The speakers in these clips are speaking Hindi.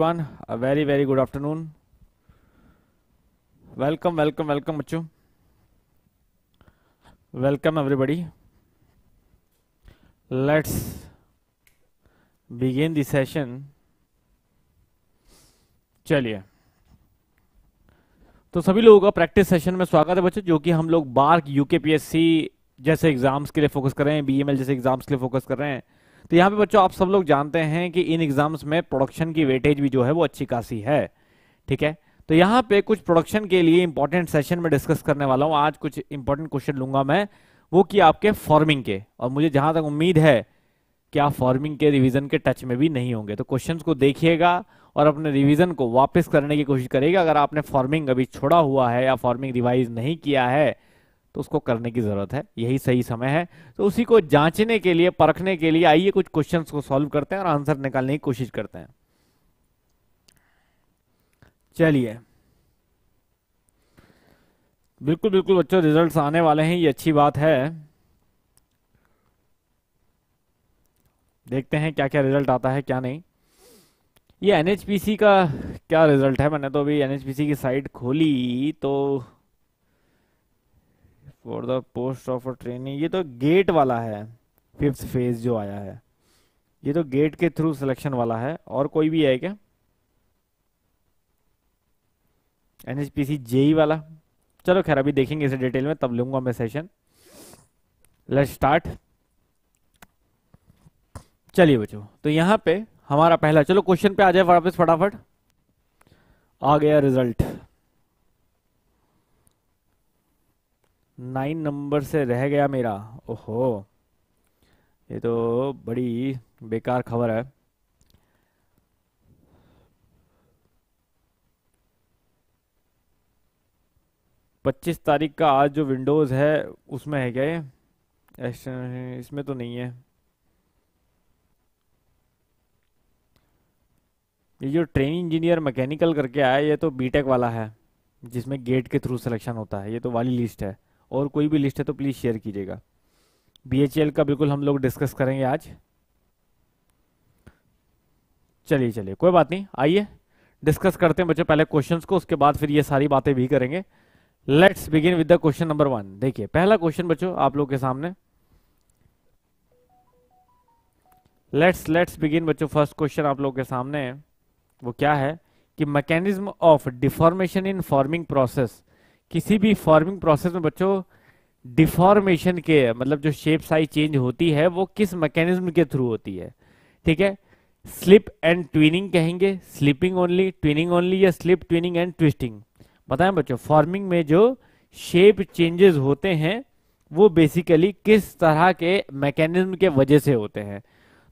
One a very very good afternoon welcome welcome welcome बच्चो welcome everybody let's begin the session चलिए तो सभी लोगों का प्रैक्टिस सेशन में स्वागत है बच्चों जो कि हम लोग बार्क यूके पीएससी जैसे एग्जाम्स के लिए फोकस कर रहे हैं बीएमएल जैसे एग्जाम्स के लिए फोकस कर रहे हैं तो यहाँ पे बच्चों आप सब लोग जानते हैं कि इन एग्जाम्स में प्रोडक्शन की वेटेज भी जो है वो अच्छी खासी है ठीक है तो यहाँ पे कुछ प्रोडक्शन के लिए इंपॉर्टेंट सेशन में डिस्कस करने वाला हूँ आज कुछ इंपॉर्टेंट क्वेश्चन लूंगा मैं वो कि आपके फॉर्मिंग के और मुझे जहां तक उम्मीद है कि आप फॉर्मिंग के रिवीजन के टच में भी नहीं होंगे तो क्वेश्चंस को देखिएगा और अपने रिवीजन को वापस करने की कोशिश करेगा अगर आपने फॉर्मिंग अभी छोड़ा हुआ है या फॉर्मिंग रिवाइज नहीं किया है तो उसको करने की ज़रूरत है यही सही समय है तो उसी को जांचने के लिए परखने के लिए आइए कुछ क्वेश्चन को सॉल्व करते हैं और आंसर निकालने की कोशिश करते हैं चलिए बिल्कुल बिल्कुल बच्चों रिजल्ट्स आने वाले हैं ये अच्छी बात है देखते हैं क्या क्या रिजल्ट आता है क्या नहीं ये एनएचपीसी का क्या रिजल्ट है मैंने तो अभी एनएचपीसी की साइट खोली तो for the post of a training ये तो गेट वाला है फिफ्थ फेज जो आया है ये तो गेट के थ्रू सिलेक्शन वाला है और कोई भी है क्या एनएचपीसी जेई e वाला चलो खैर अभी देखेंगे इसे डिटेल में तब लूंगा मैं सेशन लेट्स स्टार्ट चलिए बच्चों तो यहाँ पे हमारा पहला चलो क्वेश्चन पे आ जाए वापस फटाफट आ गया रिजल्ट नाइन नंबर से रह गया मेरा ओहो ये तो बड़ी बेकार खबर है पच्चीस तारीख का आज जो विंडोज़ है उसमें है क्या ये इसमें तो नहीं है ये जो ट्रेन इंजीनियर मैकेनिकल करके आया ये तो बीटेक वाला है जिसमें गेट के थ्रू सिलेक्शन होता है ये तो वाली लिस्ट है और कोई भी लिस्ट है तो प्लीज़ शेयर कीजिएगा बी का बिल्कुल हम लोग डिस्कस करेंगे आज चलिए चलिए कोई बात नहीं आइए डिस्कस करते हैं बच्चों पहले क्वेश्चंस को उसके बाद फिर ये सारी बातें भी करेंगे let's begin with the question number one देखिए पहला क्वेश्चन बच्चों आप लोग के सामने लेट्स लेट्स बिगिन बच्चों फर्स्ट क्वेश्चन आप लोग के सामने वो क्या है कि mechanism of deformation in forming process किसी भी फॉर्मिंग प्रोसेस में बच्चों डिफॉर्मेशन के मतलब जो शेप साइज चेंज होती है वो किस मैकेनिज्म के थ्रू होती है ठीक है स्लिप एंड ट्विनिंग कहेंगे स्लिपिंग ओनली ट्विनिंग ओनली या स्लिप ट्विनिंग एंड ट्विस्टिंग बताएं बच्चों फॉर्मिंग में जो शेप चेंजेस होते हैं वो बेसिकली किस तरह के मैकेनिज्म के वजह से होते हैं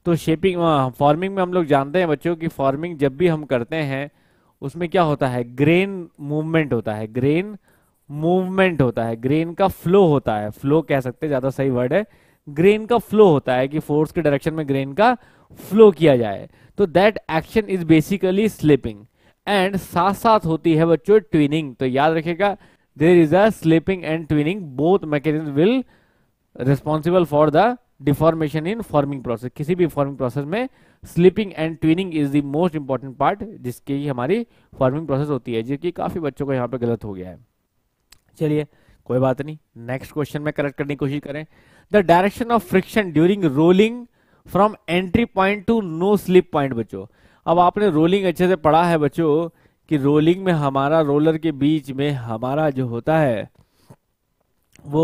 तो शेपिंग फॉर्मिंग हाँ, में हम लोग जानते हैं बच्चों की फॉर्मिंग जब भी हम करते हैं उसमें क्या होता है ग्रेन मूवमेंट होता है ग्रेन मूवमेंट होता है ग्रेन का फ्लो होता है फ्लो कह सकते हैं ज्यादा सही वर्ड है ग्रेन का फ्लो होता है कि फोर्स के डायरेक्शन में ग्रेन का फ्लो किया जाए तो that action is basically slipping and साथ साथ होती है बच्चों ट्विनिंग तो याद रखेगा there is a slipping and twinning both mechanism will responsible for the deformation in forming process किसी भी फॉर्मिंग प्रोसेस में slipping and twinning is the most important part जिसकी हमारी फॉर्मिंग प्रोसेस होती है जो कि काफी बच्चों को यहाँ पे गलत हो गया है चलिए कोई बात नहीं नेक्स्ट क्वेश्चन में करेक्ट करने की कोशिश करें the direction of friction during rolling from entry point to no slip point बच्चों अब आपने रोलिंग अच्छे से पढ़ा है बच्चों कि रोलिंग में हमारा रोलर के बीच में हमारा जो होता है वो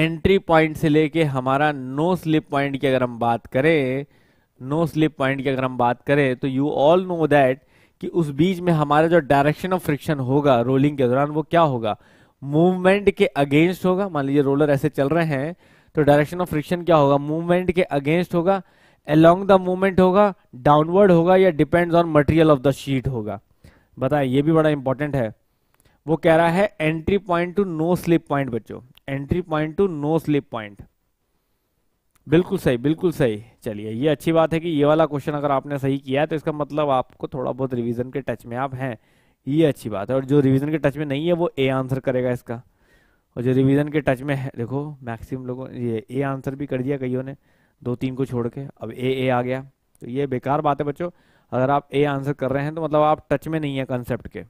एंट्री पॉइंट से लेके हमारा नो स्लिप पॉइंट की अगर हम बात करें नो स्लिप पॉइंट की अगर हम बात करें तो यू ऑल नो दैट कि उस बीच में हमारा जो डायरेक्शन ऑफ फ्रिक्शन होगा रोलिंग के दौरान वो क्या होगा मूवमेंट के अगेंस्ट होगा मान लीजिए रोलर ऐसे चल रहे हैं तो डायरेक्शन ऑफ फ्रिक्शन क्या होगा मूवमेंट के अगेंस्ट होगा अलोंग द मूवमेंट होगा डाउनवर्ड होगा या depends on material of the sheet होगा बताए ये भी बड़ा इंपॉर्टेंट है वो कह रहा है entry point to no slip point बच्चों entry point to no slip point बिल्कुल सही बिल्कुल सही चलिए ये अच्छी बात है कि ये वाला क्वेश्चन अगर आपने सही किया है तो इसका मतलब आपको थोड़ा बहुत रिवीजन के टच में आप हैं ये अच्छी बात है और जो रिवीजन के टच में नहीं है वो ए आंसर करेगा इसका और जो रिवीजन के टच में है देखो मैक्सिमम लोगों ने ये ए आंसर भी कर दिया कईयों ने दो तीन को छोड़ के अब ए ए आ गया तो ये बेकार बात है बच्चों अगर आप ए आंसर कर रहे हैं तो मतलब आप टच में नहीं है कंसेप्ट के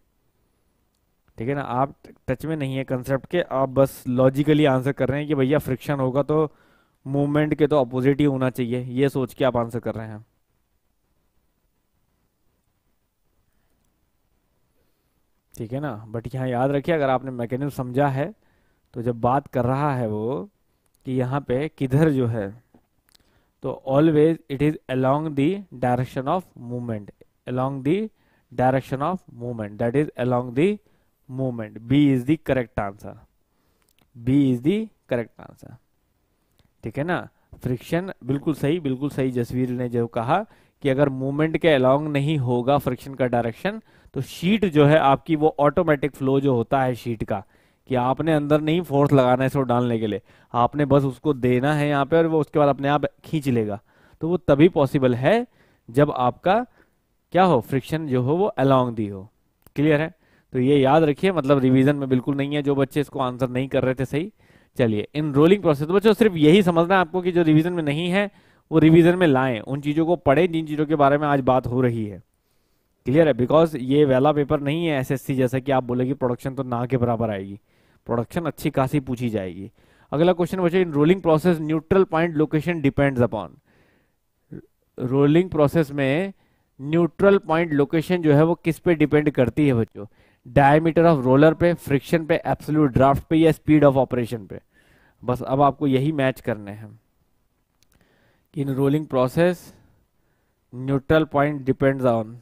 ठीक है ना आप टच में नहीं है कंसेप्ट के आप बस लॉजिकली आंसर कर रहे हैं कि भैया फ्रिक्शन होगा तो मूवमेंट के तो अपोजिट ही होना चाहिए ये सोच के आप आंसर कर रहे हैं ठीक है ना बट यहाँ याद रखिए अगर आपने मैकेनिज्म समझा है तो जब बात कर रहा है वो कि यहाँ पे किधर जो है तो always it is along the direction of movement along the direction of movement that is along the movement B is the correct answer B is the correct answer ठीक है ना फ्रिक्शन बिल्कुल सही बिल्कुल सही जसवीर ने जो कहा कि अगर मूवमेंट के अलोंग नहीं होगा फ्रिक्शन का डायरेक्शन तो शीट जो है आपकी वो ऑटोमेटिक फ्लो जो होता है शीट का कि आपने अंदर नहीं फोर्स लगाना है इसको डालने के लिए आपने बस उसको देना है यहाँ पे और वो उसके बाद अपने आप खींच लेगा तो वो तभी पॉसिबल है जब आपका क्या हो फ्रिक्शन जो हो वो अलोंग दी हो क्लियर है तो ये याद रखिए मतलब रिवीजन में बिल्कुल नहीं है जो बच्चे इसको आंसर नहीं कर रहे थे सही चलिए इन रोलिंग तो प्रोसेस बच्चों सिर्फ यही समझना है आपको कि जो रिवीजन में नहीं है वो रिवीजन में लाएं उन चीज़ों को पढ़ें जिन चीज़ों के बारे में आज बात हो रही है क्लियर है बिकॉज ये वेला पेपर नहीं है एसएससी जैसा कि आप बोले कि प्रोडक्शन तो ना के बराबर आएगी प्रोडक्शन अच्छी खासी पूछी जाएगी अगला क्वेश्चन बचे in rolling process neutral point location depends upon rolling process में न्यूट्रल पॉइंट लोकेशन जो है वो किस पे डिपेंड करती है बच्चों डायमीटर ऑफ रोलर पे फ्रिक्शन पे एब्सोल्यूट ड्राफ्ट पे या स्पीड ऑफ ऑपरेशन पे बस अब आपको यही मैच करने हैं in rolling process neutral point depends on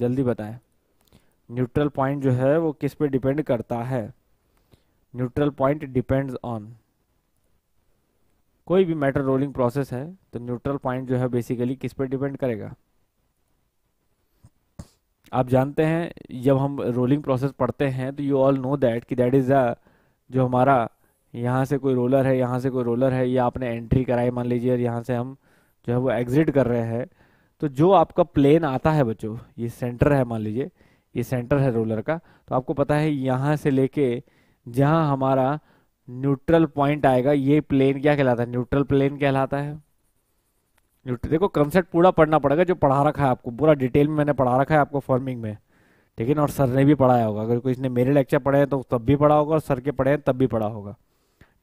जल्दी बताएं न्यूट्रल पॉइंट जो है वो किस पे डिपेंड करता है न्यूट्रल पॉइंट डिपेंड्स ऑन कोई भी मैटर रोलिंग प्रोसेस है तो न्यूट्रल पॉइंट जो है बेसिकली किस पे डिपेंड करेगा आप जानते हैं जब हम रोलिंग प्रोसेस पढ़ते हैं तो यू ऑल नो दैट कि दैट इज़ अ जो हमारा यहाँ से कोई रोलर है यहाँ से कोई रोलर है या आपने एंट्री कराई मान लीजिए और यहाँ से हम जो है वो एग्ज़िट कर रहे हैं तो जो आपका प्लेन आता है बच्चों ये सेंटर है मान लीजिए ये सेंटर है रोलर का तो आपको पता है यहाँ से लेके जहाँ हमारा न्यूट्रल पॉइंट आएगा ये प्लेन क्या कहलाता है न्यूट्रल प्लेन कहलाता है न्यूट्रल देखो कंसेप्ट पूरा पढ़ना पड़ेगा जो पढ़ा रखा है आपको पूरा डिटेल में मैंने पढ़ा रखा है आपको फॉर्मिंग में ठीक है ना और सर ने भी पढ़ाया होगा अगर कोई इसने मेरे लेक्चर पढ़े हैं तो तब भी पढ़ा होगा और सर के पढ़े हैं तब भी पढ़ा होगा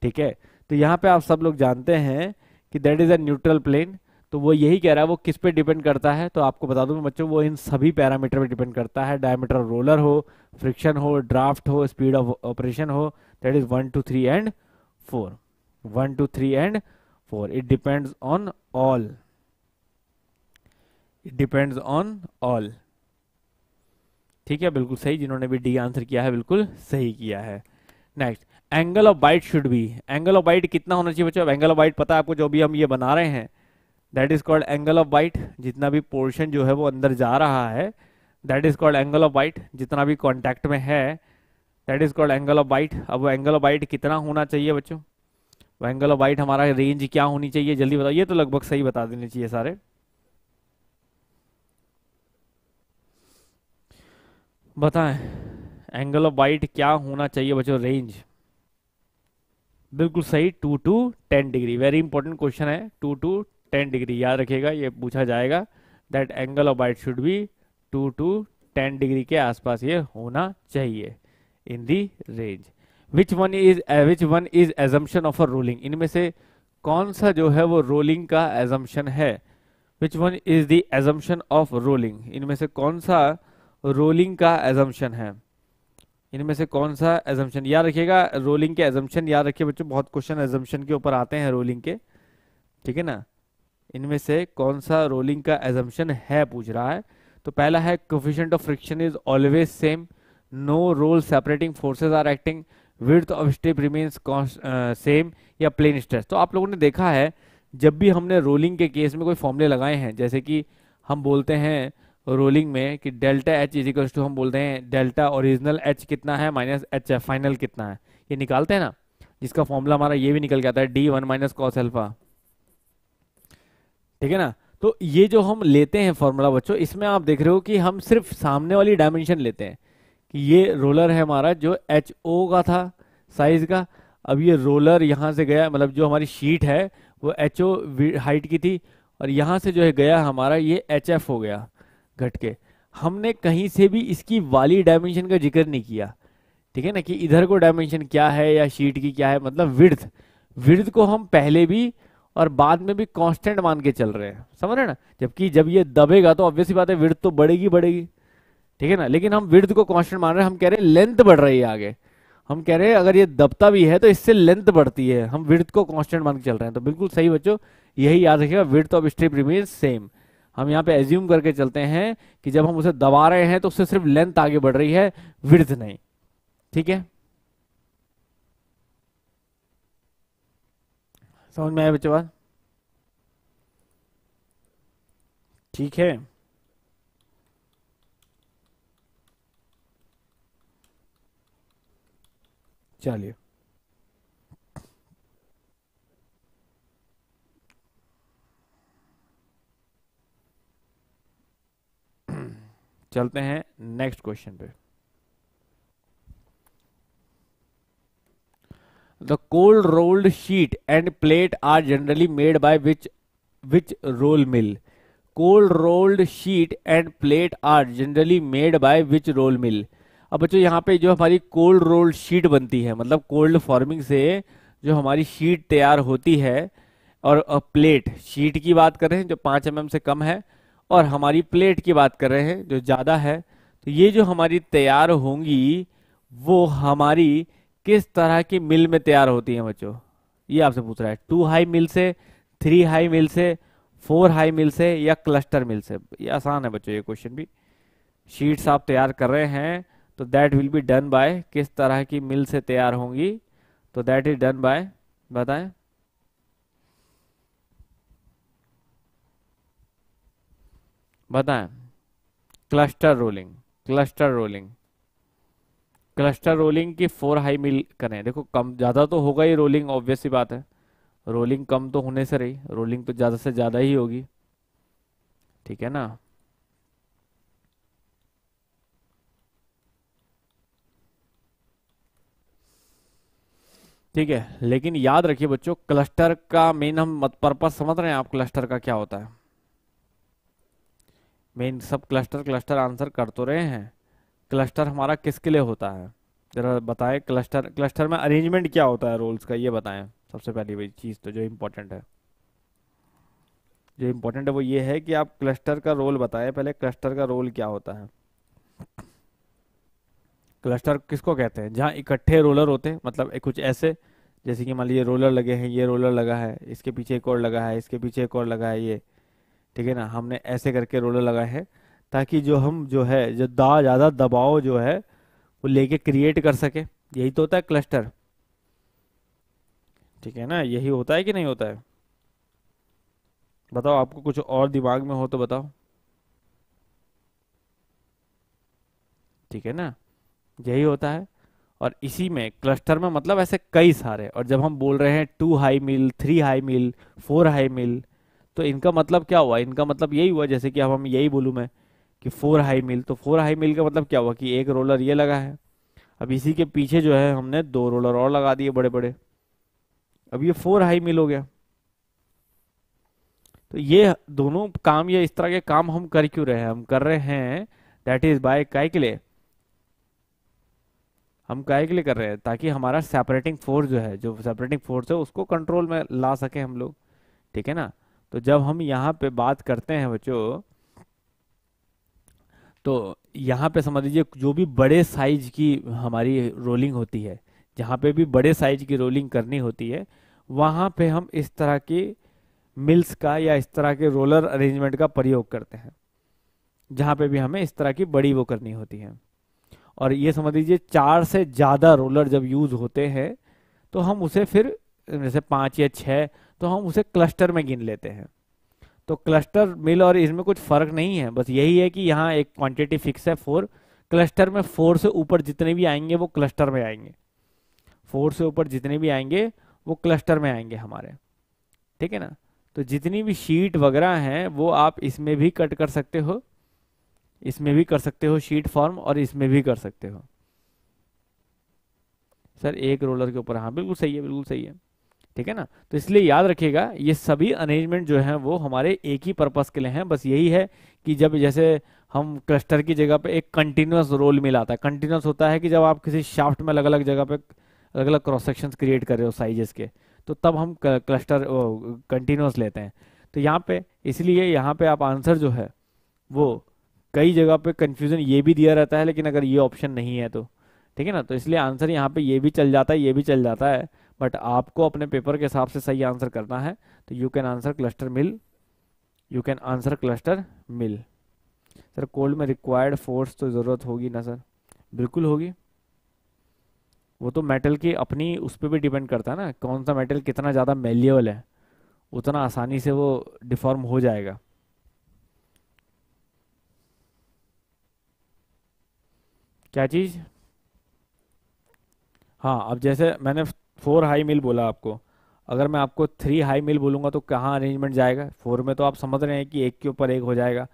ठीक है तो यहाँ पे आप सब लोग जानते हैं कि that is a neutral plane तो वो यही कह रहा है वो किस पे डिपेंड करता है तो आपको बता दूं बच्चों वो इन सभी पैरामीटर पे डिपेंड करता है डायमीटर रोलर हो फ्रिक्शन हो ड्राफ्ट हो स्पीड ऑफ ऑपरेशन हो that is one two three and four one two three and four it depends on all it depends on all ठीक है बिल्कुल सही जिन्होंने भी डी आंसर किया है बिल्कुल सही किया है next angle of bite should be angle of bite कितना होना चाहिए बच्चों एंगल ऑफ बाइट पता है आपको जो भी हम ये बना रहे हैं that is called angle of bite जितना भी पोर्शन जो है वो अंदर जा रहा है that is called angle of bite जितना भी कॉन्टैक्ट में है that is called angle of bite अब वो एंगल ऑफ बाइट कितना होना चाहिए बच्चों वो एंगल ऑफ बाइट हमारा रेंज क्या होनी चाहिए जल्दी बताओ ये तो लगभग सही बता देने चाहिए सारे बताएं एंगल ऑफ बाइट क्या होना चाहिए बच्चों रेंज बिल्कुल सही two to ten degree very important question है टू टू टेन डिग्री याद रखिएगा ये पूछा जाएगा that angle of bite should be two to ten degree के आसपास ये होना चाहिए in the range which one is which one is assumption of a rolling इनमें से कौन सा जो है वो रोलिंग का एजम्पन है which one is the assumption of rolling इनमें से कौन सा रोलिंग का एजम्पन है इनमें से कौन सा एजम्पन याद रखिएगा रोलिंग के एजम्पन याद रखिए बच्चों बहुत क्वेश्चन एजम्पन के ऊपर आते हैं रोलिंग के ठीक है ना इनमें से कौन सा रोलिंग का एजम्पन है पूछ रहा है तो पहला है coefficient of friction is always same no roll separating forces are acting width of step remains same या प्लेन स्ट्रेस तो आप लोगों ने देखा है जब भी हमने रोलिंग के केस में कोई फॉर्मूले लगाए हैं जैसे कि हम बोलते हैं रोलिंग में कि delta H is equals to हम बोलते हैं डेल्टा ओरिजिनल एच कितना है माइनस एच फाइनल कितना है ये निकालते हैं ना जिसका फॉर्मूला हमारा ये भी निकल के आता है D one minus cos alpha ठीक है ना तो ये जो हम लेते हैं फॉर्मूला बच्चों इसमें आप देख रहे हो कि हम सिर्फ सामने वाली डायमेंशन लेते हैं कि ये रोलर है हमारा जो एच ओ का था साइज का अब ये रोलर यहाँ से गया मतलब जो हमारी शीट है वो एच ओ हाइट की थी और यहाँ से जो है गया हमारा ये एच एफ हो गया घट के हमने कहीं से भी इसकी वाली डायमेंशन का जिक्र नहीं किया ठीक है ना कि इधर को डायमेंशन क्या है या शीट की क्या है मतलब विर्थ विर्थ को हम पहले भी और बाद में भी कांस्टेंट मान के चल रहे हैं समझ रहे ना जबकि जब ये दबेगा तो ऑब्वियसली बात है विर्थ तो बढ़ेगी बढ़ेगी ठीक है ना लेकिन हम विर्थ को कांस्टेंट मान रहे हैं हम कह रहे हैं लेंथ बढ़ रही है आगे हम कह रहे हैं अगर ये दबता भी है तो इससे लेंथ बढ़ती है हम विर्थ को कॉन्स्टेंट मान के चल रहे हैं तो बिल्कुल सही बच्चों यही याद रखेगा width of strip remains same हम यहाँ पे एज्यूम करके चलते हैं कि जब हम उसे दबा रहे हैं तो उससे सिर्फ लेंथ आगे बढ़ रही है विर्थ नहीं ठीक है समझ में आया बच्चों बात ठीक है चलिए चलते हैं नेक्स्ट क्वेश्चन पे the cold rolled sheet and plate are generally made by which which roll mill cold rolled sheet and plate are generally made by which roll mill अब बच्चों यहाँ पे जो हमारी कोल्ड रोल्ड शीट बनती है मतलब कोल्ड फॉर्मिंग से जो हमारी शीट तैयार होती है और प्लेट शीट की बात कर रहे हैं जो पांच एम mm से कम है और हमारी प्लेट की बात कर रहे हैं जो ज्यादा है तो ये जो हमारी तैयार होंगी वो हमारी किस तरह की मिल में तैयार होती है बच्चों ये आपसे पूछ रहा है टू हाई मिल से थ्री हाई मिल से फोर हाई मिल से या क्लस्टर मिल से ये आसान है बच्चों ये क्वेश्चन भी शीट्स आप तैयार कर रहे हैं तो that will be done by किस तरह की मिल से तैयार होंगी तो दैट इज डन बाय बताए बताए cluster rolling cluster rolling cluster rolling की फोर हाई मिल करें देखो कम ज़्यादा तो होगा ही रोलिंग ऑब्वियस ही बात है रोलिंग कम तो होने से रही रोलिंग तो ज़्यादा से ज़्यादा ही होगी ठीक है ना ठीक है लेकिन याद रखिए बच्चों क्लस्टर का मेन हम पर्पज समझ रहे हैं आप क्लस्टर का क्या होता है मेन सब क्लस्टर क्लस्टर आंसर कर तो रहे हैं क्लस्टर हमारा किसके लिए होता है जरा बताएं क्लस्टर क्लस्टर में अरेंजमेंट क्या होता है रोल्स का ये बताएं सबसे पहली वही चीज़ तो जो इम्पोर्टेंट है जो इम्पोर्टेंट है वो ये है कि आप क्लस्टर का रोल बताएं पहले क्लस्टर का रोल क्या होता है क्लस्टर किसको कहते हैं जहाँ इकट्ठे रोलर होते हैं मतलब कुछ ऐसे जैसे कि मान लीजिए रोलर लगे हैं ये रोलर लगा है इसके पीछे एक और लगा है इसके पीछे एक और लगा है ये ठीक है ना हमने ऐसे करके रोलर लगाए हैं ताकि जो हम जो है जो दा ज़्यादा दबाव जो है वो लेके क्रिएट कर सके यही तो होता है क्लस्टर ठीक है ना यही होता है कि नहीं होता है बताओ आपको कुछ और दिमाग में हो तो बताओ ठीक है ना यही होता है और इसी में क्लस्टर में मतलब ऐसे कई सारे और जब हम बोल रहे हैं two high mill three high mill four high mill तो इनका मतलब क्या हुआ इनका मतलब यही हुआ जैसे कि अब हम यही बोलूँ मैं कि फोर हाई मिल तो फोर हाई मिल का मतलब क्या हुआ कि एक रोलर ये लगा है अब इसी के पीछे जो है हमने दो रोलर और लगा दिए बड़े बड़े अब ये फोर हाई मिल हो गया तो ये दोनों काम या इस तरह के काम हम कर क्यों रहे हैं हम कर रहे हैं दैट इज बाय काय के लिए हम काय के लिए कर रहे हैं ताकि हमारा सेपरेटिंग फोर्स जो है जो सेपरेटिंग फोर्स है उसको कंट्रोल में ला सके हम लोग ठीक है ना तो जब हम यहाँ पे बात करते हैं बच्चों तो यहाँ पे समझ लीजिए जो भी बड़े साइज की हमारी रोलिंग होती है जहाँ पे भी बड़े साइज की रोलिंग करनी होती है वहाँ पे हम इस तरह की मिल्स का या इस तरह के रोलर अरेंजमेंट का प्रयोग करते हैं जहाँ पे भी हमें इस तरह की बड़ी वो करनी होती है और ये समझ लीजिए चार से ज़्यादा रोलर जब यूज होते हैं तो हम उसे फिर जैसे पाँच या छः तो हम उसे क्लस्टर में गिन लेते हैं तो क्लस्टर मिल और इसमें कुछ फर्क नहीं है बस यही है कि यहाँ एक क्वांटिटी फिक्स है फोर क्लस्टर में फोर से ऊपर जितने भी आएंगे वो क्लस्टर में आएंगे फोर से ऊपर जितने भी आएंगे वो क्लस्टर में आएंगे हमारे ठीक है ना तो जितनी भी शीट वगैरह हैं वो आप इसमें भी कट कर सकते हो इसमें भी कर सकते हो शीट फॉर्म और इसमें भी कर सकते हो सर एक रोलर के ऊपर हाँ बिल्कुल सही है बिल्कुल सही है ठीक है ना तो इसलिए याद रखिएगा ये सभी अरेंजमेंट जो है वो हमारे एक ही पर्पज़ के लिए हैं बस यही है कि जब जैसे हम क्लस्टर की जगह पे एक कंटिन्यूस रोल मिला है कंटिन्यूस होता है कि जब आप किसी शाफ्ट में अलग अलग जगह पे अलग अलग क्रॉस सेक्शंस क्रिएट कर रहे हो साइजेस के तो तब हम क्लस्टर कंटिन्यूस लेते हैं तो यहाँ पे इसलिए यहाँ पे आप आंसर जो है वो कई जगह पे कन्फ्यूजन ये भी दिया रहता है लेकिन अगर ये ऑप्शन नहीं है तो ठीक है ना तो इसलिए आंसर यहाँ पे ये भी चल जाता है ये भी चल जाता है बट आपको अपने पेपर के हिसाब से सही आंसर करना है तो you can answer cluster mill you can answer cluster mill sir cold में रिक्वायर्ड फोर्स तो ज़रूरत होगी ना सर बिल्कुल होगी वो तो मेटल की अपनी उस पर भी डिपेंड करता है ना कौन सा मेटल कितना ज़्यादा मेल्यूएबल है उतना आसानी से वो डिफॉर्म हो जाएगा क्या चीज़ हाँ अब जैसे मैंने फोर हाई मिल बोला आपको अगर मैं आपको थ्री हाई मिल बोलूँगा तो कहाँ अरेंजमेंट जाएगा फोर में तो आप समझ रहे हैं कि एक के ऊपर एक हो जाएगा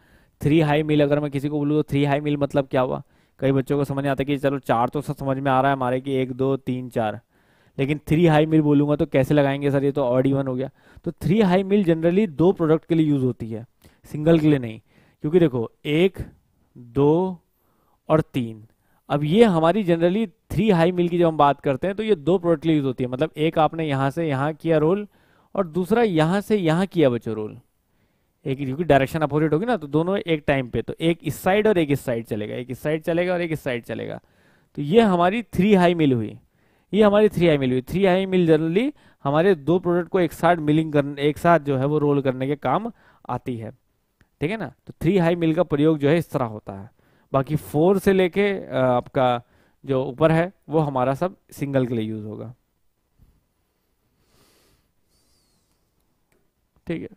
थ्री हाई मिल अगर मैं किसी को बोलूँ तो थ्री हाई मिल मतलब क्या हुआ कई बच्चों को समझ नहीं आता है कि चलो चार तो सब समझ में आ रहा है हमारे कि एक दो तीन चार लेकिन थ्री हाई मिल बोलूँगा तो कैसे लगाएंगे सर ये तो ऑड इवन हो गया तो थ्री हाई मिल जनरली दो प्रोडक्ट के लिए यूज़ होती है सिंगल के लिए नहीं क्योंकि देखो एक दो और तीन अब ये हमारी जनरली थ्री हाई मिल की जब हम बात करते हैं तो ये दो प्रोडक्ट यूज होती है मतलब एक आपने यहाँ से यहाँ किया रोल और दूसरा यहाँ से यहाँ किया बच्चों रोल एक क्योंकि डायरेक्शन अपोजिट होगी ना तो दोनों एक टाइम पे तो एक इस साइड और एक इस साइड चलेगा एक इस साइड चलेगा और एक इस साइड चलेगा तो ये हमारी थ्री हाई मिल हुई ये हमारी थ्री हाई मिल हुई थ्री हाई मिल जनरली हमारे दो प्रोडक्ट को एक साथ मिलिंग करने एक साथ जो है वो रोल करने के काम आती है ठीक है ना तो थ्री हाई मिल का प्रयोग जो है इस तरह होता है बाकी फोर से लेके आपका जो ऊपर है वो हमारा सब सिंगल के लिए यूज होगा ठीक है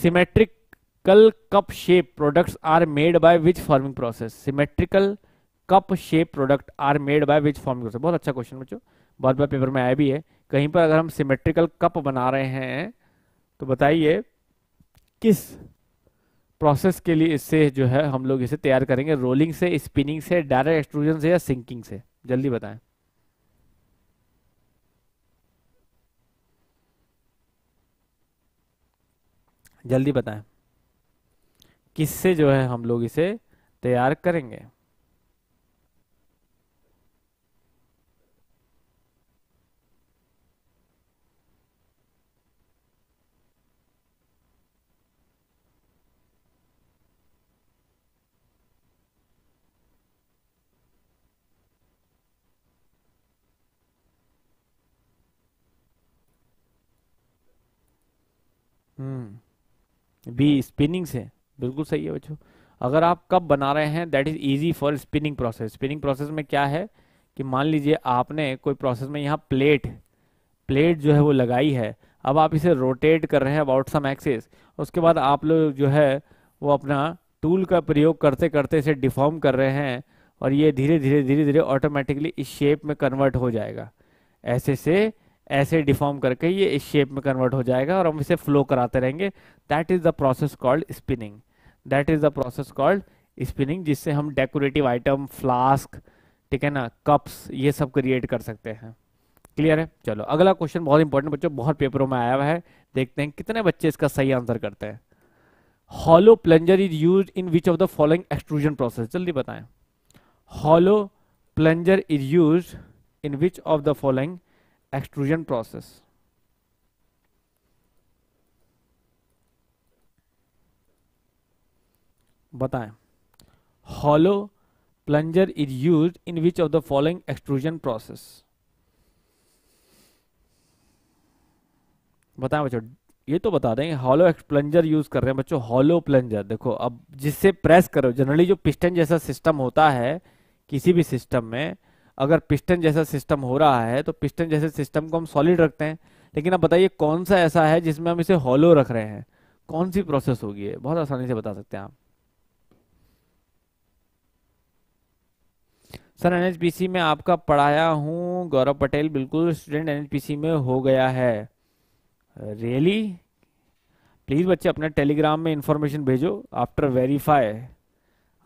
symmetrical cup shape products are made by which forming process symmetrical cup shape product are made by which forming process बहुत अच्छा क्वेश्चन बच्चों बहुत बार पेपर में आया भी है कहीं पर अगर हम सिमेट्रिकल कप बना रहे हैं तो बताइए किस प्रोसेस के लिए इससे जो है हम लोग इसे तैयार करेंगे रोलिंग से स्पिनिंग से डायरेक्ट एक्सट्रूजन से या सिंकिंग से जल्दी बताएं जल्दी बताएं किससे जो है हम लोग इसे तैयार करेंगे बी स्पिनिंग से बिल्कुल सही है बच्चों अगर आप कब बना रहे हैं that is easy for spinning process spinning process में क्या है कि मान लीजिए आपने कोई प्रोसेस में यहाँ प्लेट प्लेट जो है वो लगाई है अब आप इसे रोटेट कर रहे हैं अबाउट सम एक्सेस उसके बाद आप लोग जो है वो अपना टूल का प्रयोग करते करते इसे डिफॉर्म कर रहे हैं और ये धीरे धीरे धीरे धीरे ऑटोमेटिकली इस शेप में कन्वर्ट हो जाएगा ऐसे से ऐसे डिफॉर्म करके ये इस शेप में कन्वर्ट हो जाएगा और हम इसे फ्लो कराते रहेंगे that is the process called spinning that is the process called spinning जिससे हम डेकोरेटिव आइटम फ्लास्क ठीक है ना कप्स ये सब क्रिएट कर सकते हैं क्लियर है चलो अगला क्वेश्चन बहुत इंपॉर्टेंट बच्चों बहुत पेपरों में आया हुआ है देखते हैं कितने बच्चे इसका सही आंसर करते हैं hollow plunger is use in which of the following extrusion process जल्दी बताएं hollow plunger is use in which of the following extrusion process. बताएं hollow plunger is use in which of the following extrusion process बताएं बच्चों ये तो बता दें हॉलो प्लंजर यूज कर रहे हैं बच्चों हॉलो प्लंजर देखो अब जिससे प्रेस करो जनरली जो पिस्टन जैसा सिस्टम होता है किसी भी सिस्टम में अगर पिस्टन जैसा सिस्टम हो रहा है तो पिस्टन जैसे सिस्टम को हम सॉलिड रखते हैं लेकिन आप बताइए कौन सा ऐसा है जिसमें हम इसे हॉलो रख रहे हैं कौन सी प्रोसेस होगी है बहुत आसानी से बता सकते हैं आप सर एनएचपीसी में आपका पढ़ाया हूं गौरव पटेल बिल्कुल स्टूडेंट एनएचपीसी में हो गया है रियली really? प्लीज़ बच्चे अपने टेलीग्राम में इंफॉर्मेशन भेजो आफ्टर वेरीफाई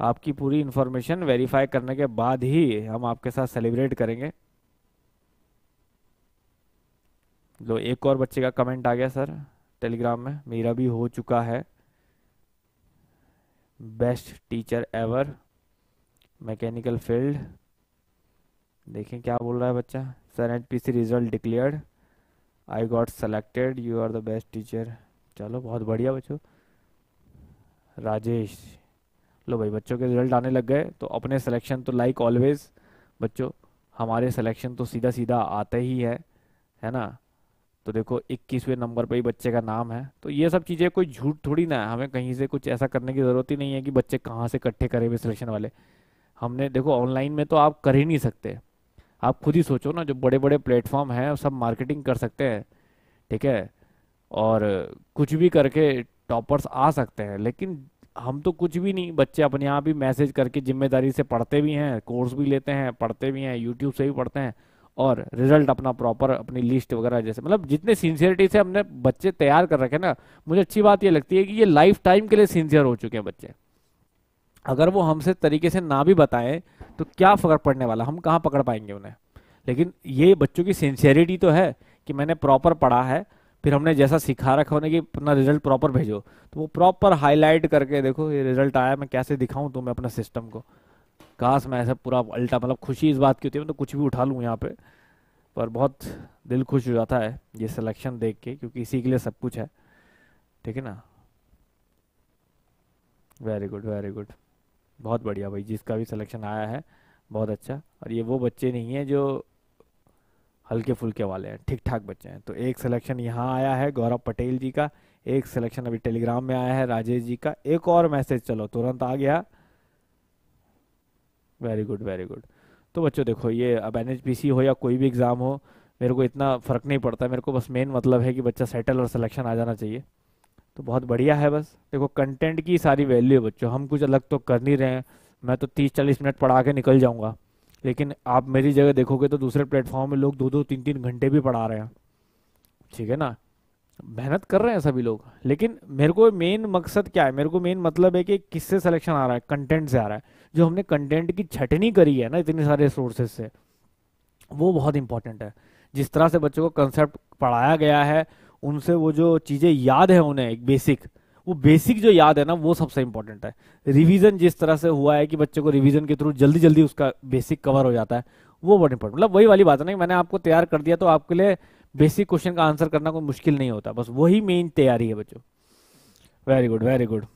आपकी पूरी इन्फॉर्मेशन वेरीफाई करने के बाद ही हम आपके साथ सेलिब्रेट करेंगे लो एक और बच्चे का कमेंट आ गया सर टेलीग्राम में मेरा भी हो चुका है best teacher ever mechanical field देखें क्या बोल रहा है बच्चा sir H P C result declared I got selected you are the best teacher चलो बहुत बढ़िया बच्चों राजेश लो भाई बच्चों के रिजल्ट आने लग गए तो अपने सिलेक्शन तो लाइक ऑलवेज बच्चों हमारे सिलेक्शन तो सीधा सीधा आते ही है है ना तो देखो इक्कीसवें नंबर पर ही बच्चे का नाम है तो ये सब चीज़ें कोई झूठ थोड़ी ना है हमें कहीं से कुछ ऐसा करने की ज़रूरत ही नहीं है कि बच्चे कहाँ से इकट्ठे करे हुए सिलेक्शन वाले हमने देखो ऑनलाइन में तो आप कर ही नहीं सकते आप खुद ही सोचो ना जो बड़े बड़े प्लेटफॉर्म हैं सब मार्केटिंग कर सकते हैं ठीक है और कुछ भी करके टॉपर्स आ सकते हैं लेकिन हम तो कुछ भी नहीं बच्चे अपने यहाँ भी मैसेज करके जिम्मेदारी से पढ़ते भी हैं कोर्स भी लेते हैं पढ़ते भी हैं यूट्यूब से भी पढ़ते हैं और रिजल्ट अपना प्रॉपर अपनी लिस्ट वगैरह जैसे मतलब जितने सिंसियरिटी से हमने बच्चे तैयार कर रखे ना मुझे अच्छी बात ये लगती है कि ये लाइफ टाइम के लिए सिंसियर हो चुके हैं बच्चे अगर वो हमसे तरीके से ना भी बताएं तो क्या फ़र्क पड़ने वाला हम कहाँ पकड़ पाएंगे उन्हें लेकिन ये बच्चों की सिंसियरिटी तो है कि मैंने प्रॉपर पढ़ा है फिर हमने जैसा सिखा रखा होने कि अपना रिजल्ट प्रॉपर भेजो तो वो प्रॉपर हाईलाइट करके देखो ये रिजल्ट आया मैं कैसे दिखाऊँ तुम्हें अपना सिस्टम को काश मैं ऐसा पूरा अल्टा मतलब खुशी इस बात की होती है मैं तो कुछ भी उठा लूँ यहाँ पे पर बहुत दिल खुश हो जाता है ये सिलेक्शन देख के क्योंकि इसी के लिए सब कुछ है ठीक है ना वेरी गुड वेरी गुड बहुत बढ़िया भाई जिसका भी सिलेक्शन आया है बहुत अच्छा और ये वो बच्चे नहीं हैं जो हल्के फुल्के वाले हैं ठीक ठाक बच्चे हैं तो एक सिलेक्शन यहाँ आया है गौरव पटेल जी का एक सिलेक्शन अभी टेलीग्राम में आया है राजेश जी का एक और मैसेज चलो तुरंत आ गया वेरी गुड वेरी गुड तो बच्चों देखो ये अब एन हो या कोई भी एग्ज़ाम हो मेरे को इतना फ़र्क नहीं पड़ता मेरे को बस मेन मतलब है कि बच्चा सेटल और सिलेक्शन आ जाना चाहिए तो बहुत बढ़िया है बस देखो कंटेंट की सारी वैल्यू है बच्चों हम कुछ अलग तो कर नहीं रहे हैं मैं तो तीस चालीस मिनट पढ़ा के निकल जाऊँगा लेकिन आप मेरी जगह देखोगे तो दूसरे प्लेटफॉर्म में लोग दो दो तीन तीन घंटे भी पढ़ा रहे हैं ठीक है ना मेहनत कर रहे हैं सभी लोग लेकिन मेरे को मेन मकसद क्या है मेरे को मेन मतलब है कि किससे सिलेक्शन आ रहा है कंटेंट से आ रहा है जो हमने कंटेंट की छटनी करी है ना इतने सारे सोर्सेज से वो बहुत इंपॉर्टेंट है जिस तरह से बच्चों को कंसेप्ट पढ़ाया गया है उनसे वो जो चीज़ें याद है उन्हें एक बेसिक वो बेसिक जो याद है ना वो सबसे इंपॉर्टेंट है रिवीजन जिस तरह से हुआ है कि बच्चे को रिवीजन के थ्रू जल्दी जल्दी उसका बेसिक कवर हो जाता है वो बहुत इंपॉर्टेंट मतलब वही वाली बात है ना मैंने आपको तैयार कर दिया तो आपके लिए बेसिक क्वेश्चन का आंसर करना कोई मुश्किल नहीं होता बस वही मेन तैयारी है बच्चों वेरी गुड वेरी गुड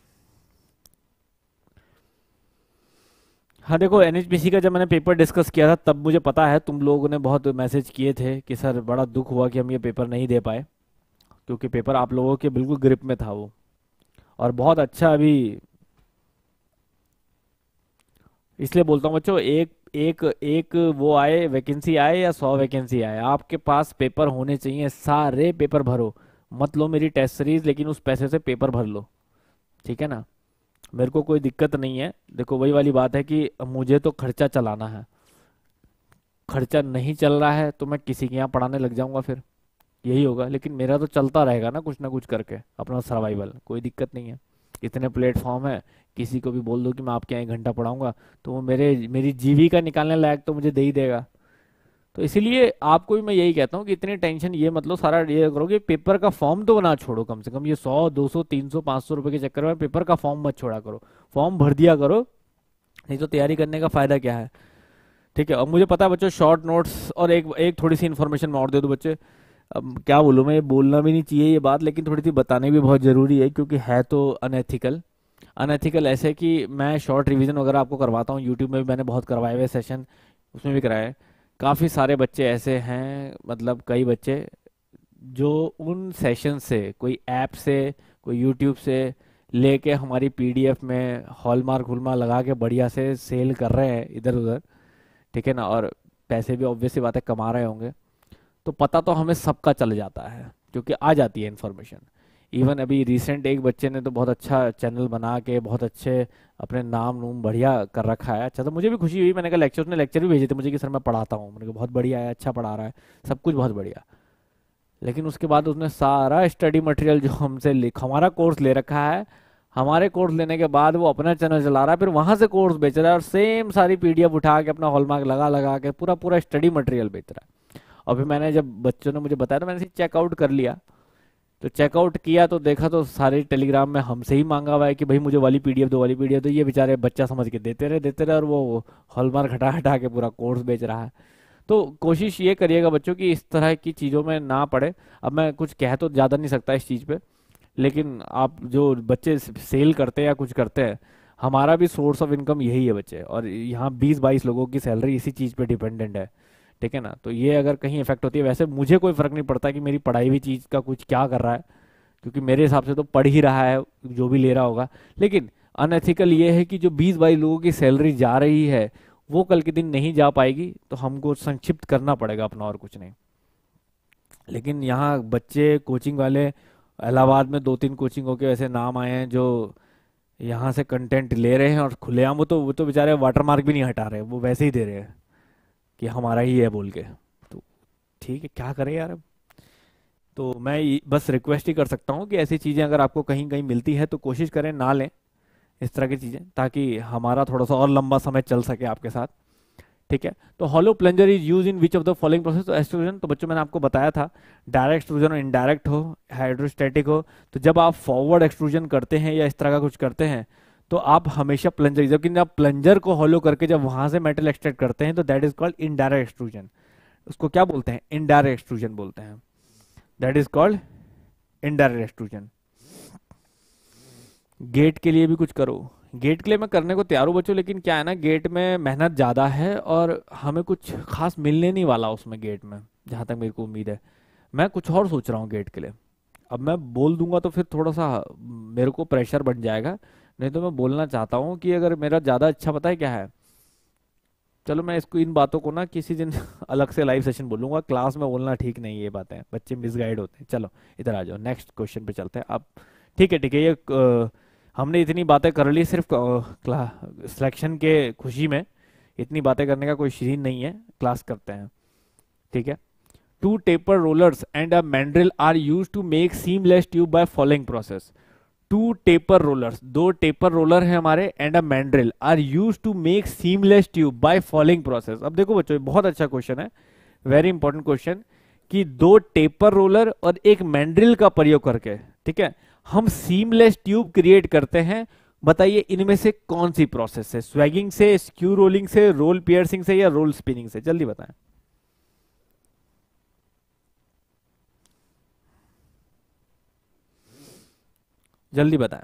हाँ देखो एनएचपीसी का जब मैंने पेपर डिस्कस किया था तब मुझे पता है तुम लोगों ने बहुत मैसेज किए थे कि सर बड़ा दुख हुआ कि हम ये पेपर नहीं दे पाए क्योंकि पेपर आप लोगों के बिल्कुल ग्रिप में था वो और बहुत अच्छा अभी इसलिए बोलता हूँ बच्चों एक एक एक वो आए वैकेंसी आए या सौ वैकेंसी आए आपके पास पेपर होने चाहिए सारे पेपर भरो मत लो मेरी टेस्ट सीरीज लेकिन उस पैसे से पेपर भर लो ठीक है ना मेरे को कोई दिक्कत नहीं है देखो वही वाली बात है कि मुझे तो खर्चा चलाना है खर्चा नहीं चल रहा है तो मैं किसी के यहाँ पढ़ाने लग जाऊंगा फिर यही होगा लेकिन मेरा तो चलता रहेगा ना कुछ ना कुछ करके अपना सर्वाइवल हम्म। कोई दिक्कत नहीं है इतने प्लेटफॉर्म है किसी को भी बोल दो कि मैं आपके यहाँ घंटा पढ़ाऊँगा तो वो मेरे मेरी जीविका निकालने लायक तो मुझे दे ही देगा तो इसीलिए आपको भी मैं यही कहता हूँ कि इतनी टेंशन ये मतलब सारा ये करो कि पेपर का फॉर्म तो ना छोड़ो कम से कम ये सौ दो सौ तीन सौ पाँच सौ रुपये के चक्कर में पेपर का फॉर्म मत छोड़ा करो फॉर्म भर दिया करो नहीं तो तैयारी करने का फ़ायदा क्या है ठीक है और मुझे पता है बच्चों शॉर्ट नोट्स और एक एक थोड़ी सी इन्फॉर्मेशन मैं और दे दूँ बच्चे अब क्या बोलूँ मैं ये बोलना भी नहीं चाहिए ये बात लेकिन थोड़ी सी बताने भी बहुत ज़रूरी है क्योंकि है तो अनएथिकल अनएथिकल ऐसे कि मैं शॉर्ट रिवीजन वगैरह आपको करवाता हूँ यूट्यूब में भी मैंने बहुत करवाए हुए सेशन उसमें भी कराए काफ़ी सारे बच्चे ऐसे हैं मतलब कई बच्चे जो उन सेशन से कोई ऐप से कोई यूट्यूब से ले हमारी पी में हॉलमार्क हुलमार्क लगा के बढ़िया से सेल कर रहे हैं इधर उधर ठीक है ना और पैसे भी ऑब्वियसली बातें कमा रहे होंगे तो पता तो हमें सबका चल जाता है क्योंकि आ जाती है इन्फॉर्मेशन इवन अभी रिसेंट एक बच्चे ने तो बहुत अच्छा चैनल बना के बहुत अच्छे अपने नाम नूम बढ़िया कर रखा है अच्छा तो मुझे भी खुशी हुई मैंने कहा लेक्चर उसने लेक्चर भी भेजे थे मुझे कि सर मैं पढ़ाता हूँ मैंने कहा बहुत बढ़िया है अच्छा पढ़ा रहा है सब कुछ बहुत बढ़िया लेकिन उसके बाद उसने सारा स्टडी मटेरियल जो हमसे हमारा कोर्स ले रखा है हमारे कोर्स लेने के बाद वो अपना चैनल चला रहा है फिर वहाँ से कोर्स बेच रहा है और सेम सारी पी उठा के अपना हॉलमार्क लगा लगा के पूरा पूरा स्टडी मटेरियल बेच रहा है और फिर मैंने जब बच्चों ने मुझे बताया तो मैंने चेकआउट कर लिया तो चेकआउट किया तो देखा तो सारे टेलीग्राम में हमसे ही मांगा हुआ है कि भाई मुझे वाली पीडीएफ दो वाली पीडीएफ दो तो ये बेचारे बच्चा समझ के देते रहे देते रहे और वो हॉलमार्क हटा हटा के पूरा कोर्स बेच रहा है तो कोशिश ये करिएगा बच्चों की इस तरह की चीज़ों में ना पड़े अब मैं कुछ कह तो ज़्यादा नहीं सकता इस चीज़ पर लेकिन आप जो बच्चे सेल करते हैं या कुछ करते हैं हमारा भी सोर्स ऑफ इनकम यही है बच्चे और यहाँ बीस बाईस लोगों की सैलरी इसी चीज़ पर डिपेंडेंट है ठीक है ना तो ये अगर कहीं इफेक्ट होती है वैसे मुझे कोई फर्क नहीं पड़ता कि मेरी पढ़ाई हुई चीज़ का कुछ क्या कर रहा है क्योंकि मेरे हिसाब से तो पढ़ ही रहा है जो भी ले रहा होगा लेकिन अनएथिकल ये है कि जो बीस बाईस लोगों की सैलरी जा रही है वो कल के दिन नहीं जा पाएगी तो हमको संक्षिप्त करना पड़ेगा अपना और कुछ नहीं लेकिन यहाँ बच्चे कोचिंग वाले इलाहाबाद में दो तीन कोचिंगों के वैसे नाम आए हैं जो यहाँ से कंटेंट ले रहे हैं और खुलेआम वो तो वो तो बेचारे वाटरमार्क भी नहीं हटा रहे वो वैसे ही दे रहे हैं कि हमारा ही है बोल के तो ठीक है क्या करें यार अब तो मैं बस रिक्वेस्ट ही कर सकता हूँ कि ऐसी चीज़ें अगर आपको कहीं कहीं मिलती है तो कोशिश करें ना लें इस तरह की चीज़ें ताकि हमारा थोड़ा सा और लंबा समय चल सके आपके साथ ठीक है तो hollow plunger is use in which of the following process तो एस्ट्रोजन तो बच्चों मैंने आपको बताया था डायरेक्ट एक्सट्रूजन और इनडायरेक्ट हो हाइड्रोस्टेटिक हो तो जब आप फॉरवर्ड एक्सट्रूजन करते हैं या इस तरह का कुछ करते हैं तो आप हमेशा प्लंजर जबकि आप प्लंजर को हॉलो करके जब वहां से मेटल एक्सट्रैक्ट करते हैं तो that is called indirect extrusion उसको क्या बोलते हैं इनडायरेक्ट एक्सट्रूजन बोलते हैं that is called indirect extrusion GATE के लिए भी कुछ करो गेट के लिए मैं करने को तैयार हूँ बच्चों लेकिन क्या है ना गेट में मेहनत ज़्यादा है और हमें कुछ खास मिलने नहीं वाला उसमें गेट में जहाँ तक मेरे को उम्मीद है मैं कुछ और सोच रहा हूँ गेट के लिए अब मैं बोल दूंगा तो फिर थोड़ा सा मेरे को प्रेशर बन जाएगा नहीं तो मैं बोलना चाहता हूँ कि अगर मेरा ज़्यादा अच्छा पता है क्या है चलो मैं इसको इन बातों को ना किसी दिन अलग से लाइव सेशन बोलूंगा क्लास में बोलना ठीक नहीं है ये बातें बच्चे मिसगाइड होते हैं चलो इधर आ जाओ नेक्स्ट क्वेश्चन पे चलते हैं अब ठीक है ठीक है ये आ, हमने इतनी बातें कर ली सिर्फ सिलेक्शन के खुशी में इतनी बातें करने का कोई शीन नहीं है क्लास करते हैं ठीक है two taper rollers and a mandrel are use to make seamless tube by following process two taper rollers दो टेपर रोलर है हमारे and a mandrel are use to make seamless tube by falling process अब देखो बच्चों बहुत अच्छा क्वेश्चन है वेरी इंपॉर्टेंट क्वेश्चन कि दो टेपर रोलर और एक मैंड्रिल का प्रयोग करके ठीक है हम सीमलेस ट्यूब क्रिएट करते हैं बताइए इनमें से कौन सी प्रोसेस है स्वेगिंग से स्क्यू रोलिंग से रोल पियर्सिंग से या रोल स्पिनिंग से जल्दी बताएं जल्दी बताएं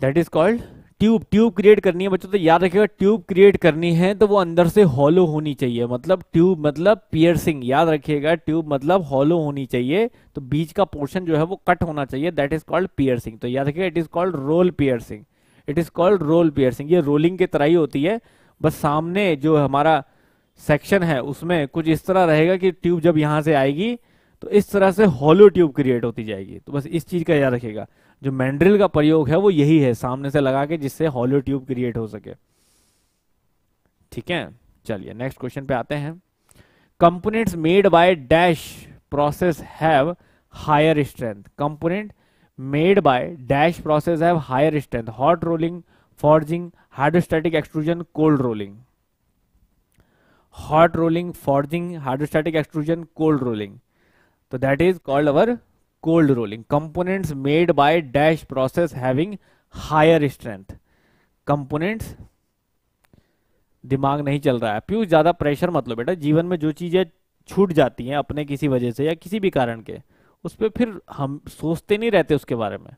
that is called tube tube create करनी है बच्चों तो याद रखिएगा ट्यूब क्रिएट करनी है तो वो अंदर से हॉलो होनी चाहिए मतलब ट्यूब मतलब पियर्सिंग याद रखिएगा ट्यूब मतलब हॉलो होनी चाहिए तो बीच का पोर्शन जो है वो कट होना चाहिए दैट इज कॉल्ड पियर्सिंग तो याद रखिएगा it is called roll piercing it is called roll piercing ये रोलिंग की तरह ही होती है बस सामने जो हमारा सेक्शन है उसमें कुछ इस तरह रहेगा कि ट्यूब जब यहां से आएगी तो इस तरह से हॉलो ट्यूब क्रिएट होती जाएगी तो बस इस चीज़ का याद रखिएगा जो मैंड्रिल का प्रयोग है वो यही है सामने से लगा के जिससे हॉलो ट्यूब क्रिएट हो सके ठीक है चलिए नेक्स्ट क्वेश्चन पे आते हैं components made by dash process have higher strength component made by dash process have higher strength hot rolling forging hydrostatic extrusion cold rolling hot rolling forging hydrostatic extrusion cold rolling तो that is called our cold rolling components made by dash process having higher strength components दिमाग नहीं चल रहा है प्यू ज्यादा प्रेशर मत लो बेटा जीवन में जो चीजें छूट जाती हैं अपने किसी वजह से या किसी भी कारण के उस पर फिर हम सोचते नहीं रहते उसके बारे में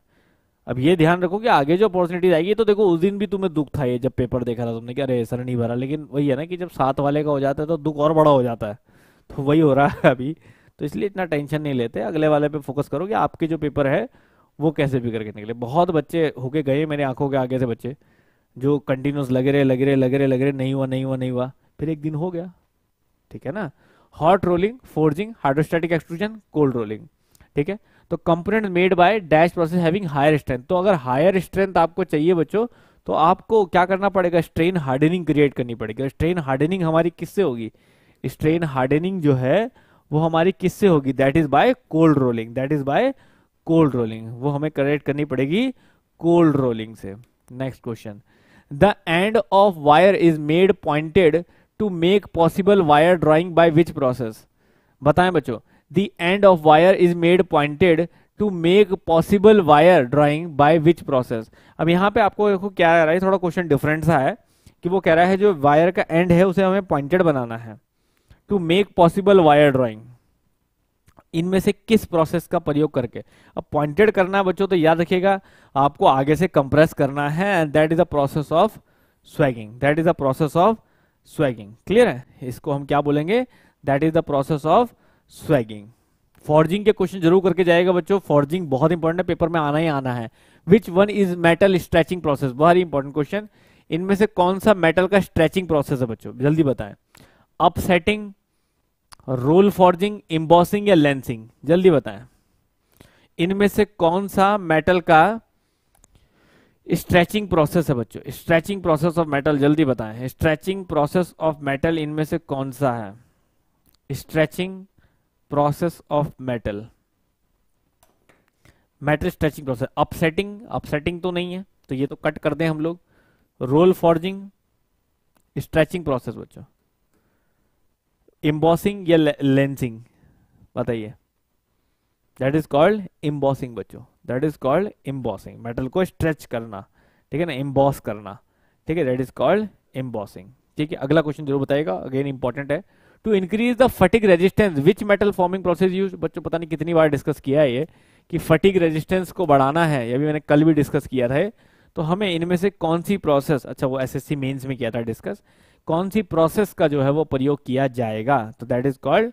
अब ये ध्यान रखो कि आगे जो अपॉर्चुनिटीज आएगी तो देखो उस दिन भी तुम्हें दुख था ये जब पेपर देखा था तुमने कि अरे सर नहीं भरा लेकिन वही है ना कि जब सात वाले का हो जाता है तो दुख और बड़ा हो जाता है तो वही हो रहा है अभी तो इसलिए इतना टेंशन नहीं लेते अगले वाले पे फोकस करो कि आपके जो पेपर है वो कैसे भी करके निकले बहुत बच्चे होके गए मेरे आंखों के आगे से बच्चे जो कंटिन्यूस लगे रहे लगे रहे लगे रहे लगे रहे नहीं हुआ नहीं हुआ नहीं हुआ फिर एक दिन हो गया ठीक है ना hot rolling forging hydrostatic extrusion cold rolling ठीक है तो component made by dash process having higher strength तो अगर हायर स्ट्रेंथ आपको चाहिए बच्चों तो आपको क्या करना पड़ेगा स्ट्रेन हार्डनिंग क्रिएट करनी पड़ेगी स्ट्रेन हार्डनिंग हमारी किससे होगी स्ट्रेन हार्डनिंग जो है वो हमारी किससे होगी that is by cold rolling that is by cold rolling वो हमें करेक्ट करनी पड़ेगी कोल्ड रोलिंग से next question the end of wire is made pointed to make possible wire drawing by which process बताएं बच्चों the end of wire is made pointed to make possible wire drawing by which process अब यहाँ पे आपको देखो क्या रहा है थोड़ा क्वेश्चन डिफरेंट सा है कि वो कह रहा है जो वायर का एंड है उसे हमें पॉइंटेड बनाना है to make possible wire drawing इनमें से किस प्रोसेस का प्रयोग करके अब पॉइंटेड करना है बच्चों तो याद रखिएगा आपको आगे से कंप्रेस करना है and that is the process of swaging that is the process of swaging clear है इसको हम क्या बोलेंगे that is the process of swaging forging के क्वेश्चन जरूर करके जाएगा बच्चों फॉर्जिंग बहुत इंपॉर्टेंट है पेपर में आना ही आना है which one is metal stretching process बहुत ही इंपॉर्टेंट क्वेश्चन इनमें से कौन सा मेटल का स्ट्रेचिंग प्रोसेस है बच्चों जल्दी बताएं अपसेटिंग रोल फॉर्जिंग इम्बॉसिंग या लेंसिंग जल्दी बताएं इनमें से कौन सा मेटल का स्ट्रेचिंग प्रोसेस है बच्चों स्ट्रेचिंग प्रोसेस ऑफ मेटल जल्दी बताएं स्ट्रेचिंग प्रोसेस ऑफ मेटल इनमें से कौन सा है stretching process of metal metal stretching process upsetting upsetting तो नहीं है तो ये तो कट कर दें हम लोग रोल फॉर्जिंग स्ट्रेचिंग प्रोसेस बच्चों इम्बॉसिंग या लेंसिंग बताइए दैट इज कॉल्ड इम्बॉसिंग बच्चों that is called embossing metal को स्ट्रेच करना ठीक है ना इम्बॉस करना ठीक है दैट इज कॉल्ड इम्बॉसिंग ठीक है अगला क्वेश्चन जरूर बताएगा अगेन इंपॉर्टेंट है to increase the fatigue resistance which metal forming process use बच्चों पता नहीं कितनी बार डिस्कस किया है ये कि फटिक रेजिस्टेंस को बढ़ाना है ये भी मैंने कल भी डिस्कस किया था तो हमें इनमें से कौन सी प्रोसेस अच्छा वो एस एस सी मेन्स में किया था डिस्कस कौन सी प्रोसेस का जो है वो प्रयोग किया जाएगा तो that is called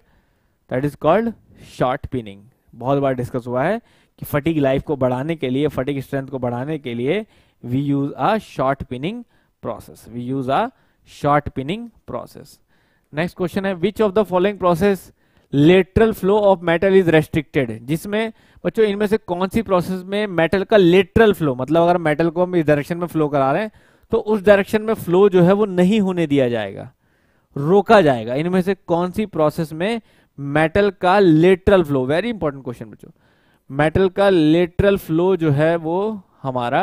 that is called shot peening बहुत बार डिस्कस हुआ है कि फटिक लाइफ को बढ़ाने के लिए फटिक स्ट्रेंथ को बढ़ाने के लिए we use a shot peening process we use a shot peening process next question है which of the following process lateral flow of metal is restricted जिसमें बच्चों इनमें से कौन सी प्रोसेस में मेटल का लेटरल फ्लो मतलब अगर मेटल को हम इस डायरेक्शन में फ्लो करा रहे हैं तो उस डायरेक्शन में फ्लो जो है वो नहीं होने दिया जाएगा रोका जाएगा इनमें से कौन सी प्रोसेस में मेटल का lateral flow very important question बच्चों मेटल का लेटरल फ्लो जो है वो हमारा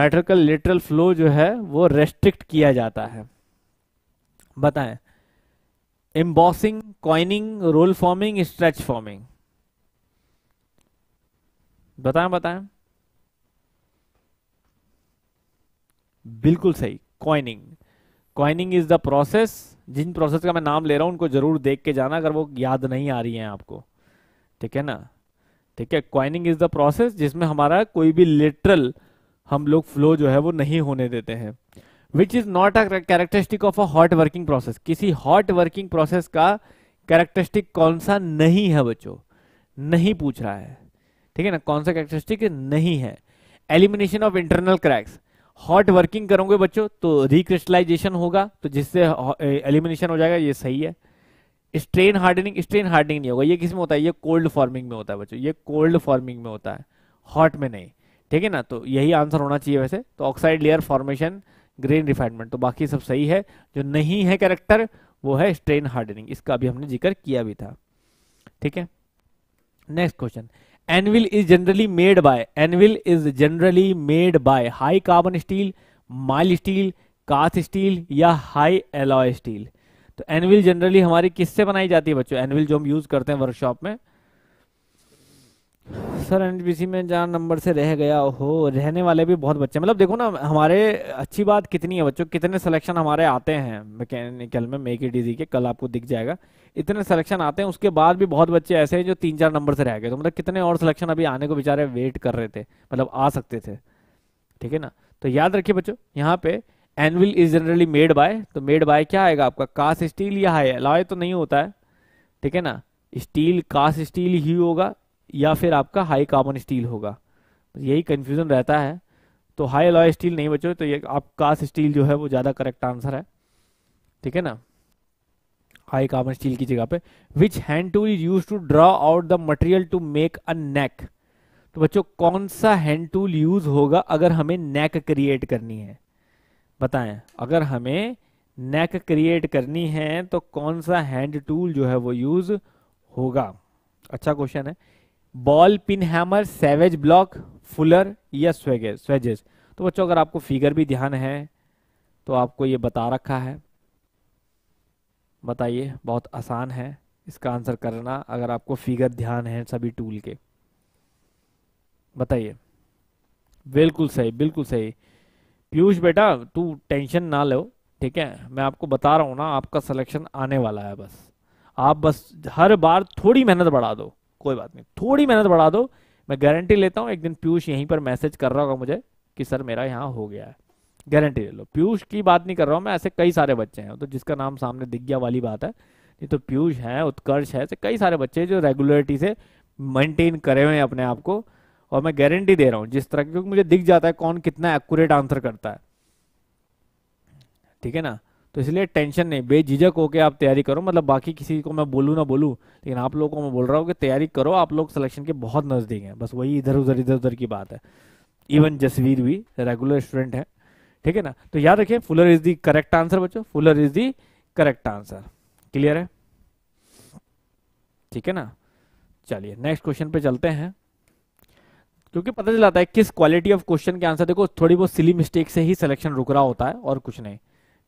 मेटल का लेटरल फ्लो जो है वो रेस्ट्रिक्ट किया जाता है बताएं embossing coining roll forming stretch forming बताएं बताएं बिल्कुल सही coining coining is the process जिन प्रोसेस का मैं नाम ले रहा हूं उनको जरूर देख के जाना अगर वो याद नहीं आ रही है आपको ठीक है ना ठीक है क्वाइनिंग इज द प्रोसेस जिसमें हमारा कोई भी लिटरल हम लोग फ्लो जो है वो नहीं होने देते हैं which is not a characteristic of a hot working process किसी हॉट वर्किंग प्रोसेस का कैरेक्टरिस्टिक कौन सा नहीं है बच्चों नहीं पूछ रहा है ठीक है ना कौन सा कैरेक्टरिस्टिक नहीं है elimination of internal cracks hot working करोगे बच्चों तो रिक्रिस्टलाइजेशन होगा तो जिससे एलिमिनेशन हो जाएगा ये सही है स्ट्रेन हार्डनिंग स्ट्रेन हार्डनिंग नहीं होगा ये किसमें होता है ये कोल्ड फॉर्मिंग में होता है बच्चों ये कोल्ड फॉर्मिंग में होता है हॉट में नहीं ठीक है ना तो यही आंसर होना चाहिए वैसे तो oxide layer formation grain refinement तो बाकी सब सही है जो नहीं है कैरेक्टर वो है स्ट्रेन हार्डनिंग इसका अभी हमने जिक्र किया भी था ठीक है next question anvil is generally made by anvil is generally made by high carbon steel mild steel cast steel या हाई एलॉय स्टील तो एनविल जनरली हमारी किससे बनाई जाती है बच्चों एनविल जो हम यूज करते हैं वर्कशॉप में सर एन में जहाँ नंबर से रह गया हो रहने वाले भी बहुत बच्चे मतलब देखो ना हमारे अच्छी बात कितनी है बच्चों कितने सिलेक्शन हमारे आते हैं मैकेनिकल में मेक इट इजी के कल आपको दिख जाएगा इतने सिलेक्शन आते हैं उसके बाद भी बहुत बच्चे ऐसे हैं जो तीन चार नंबर से रह गए तो मतलब कितने और सिलेक्शन अभी आने को बेचारे वेट कर रहे थे मतलब आ सकते थे ठीक है ना तो याद रखिए बच्चों यहाँ पे anvil is generally made by तो मेड बाय क्या आएगा आपका कास्ट स्टील या हाई अलॉय तो नहीं होता है ठीक है ना स्टील कास्ट स्टील ही होगा या फिर आपका हाई कार्बन स्टील होगा यही कन्फ्यूज़न रहता है तो हाई अलॉय स्टील नहीं बचो तो ये आप कास्ट स्टील जो है वो ज़्यादा करेक्ट आंसर है ठीक है ना हाई कार्बन स्टील की जगह पे which hand tool is use to draw out the material to make a neck तो बच्चों कौन सा हैंड टूल यूज होगा अगर हमें नेक क्रिएट करनी है बताएं अगर हमें नेक क्रिएट करनी है तो कौन सा हैंड टूल जो है वो यूज होगा अच्छा क्वेश्चन है ball peen hammer swage block fuller या स्वेगे स्वेजेस तो बच्चों अगर आपको फिगर भी ध्यान है तो आपको ये बता रखा है बताइए बहुत आसान है इसका आंसर करना अगर आपको फिगर ध्यान है सभी टूल के बताइए बिल्कुल सही बिल्कुल सही पीयूष बेटा तू टेंशन ना लो ठीक है मैं आपको बता रहा हूं ना आपका सिलेक्शन आने वाला है बस आप बस हर बार थोड़ी मेहनत बढ़ा दो कोई बात नहीं थोड़ी मेहनत बढ़ा दो मैं गारंटी लेता हूँ एक दिन पीयूष यहीं पर मैसेज कर रहा होगा मुझे कि सर मेरा यहाँ हो गया है गारंटी ले लो पीयूष की बात नहीं कर रहा हूँ मैं ऐसे कई सारे बच्चे हैं तो जिसका नाम सामने दिख गया वाली बात है नहीं तो पीयूष है उत्कर्ष है ऐसे कई सारे बच्चे जो रेगुलरिटी से मेंटेन करे हुए हैं अपने आप को और मैं गारंटी दे रहा हूँ जिस तरह क्योंकि मुझे दिख जाता है कौन कितना एक्यूरेट आंसर करता है ठीक है ना तो इसलिए टेंशन नहीं बेझिझक होकर आप तैयारी करो मतलब बाकी किसी को मैं बोलूँ ना बोलूँ लेकिन आप लोगों को मैं बोल रहा हूँ कि तैयारी करो आप लोग सिलेक्शन के बहुत नज़दीक हैं बस वही इधर उधर इधर उधर की बात है इवन जसवीर भी रेगुलर स्टूडेंट है ठीक है ना तो याद रखिए fuller is the correct answer बच्चों fuller is the correct answer clear है ठीक है ना चलिए नेक्स्ट क्वेश्चन पे चलते हैं क्योंकि पता चलाता है किस क्वालिटी ऑफ क्वेश्चन के आंसर देखो थोड़ी बहुत सिली मिस्टेक से ही सिलेक्शन रुक रहा होता है और कुछ नहीं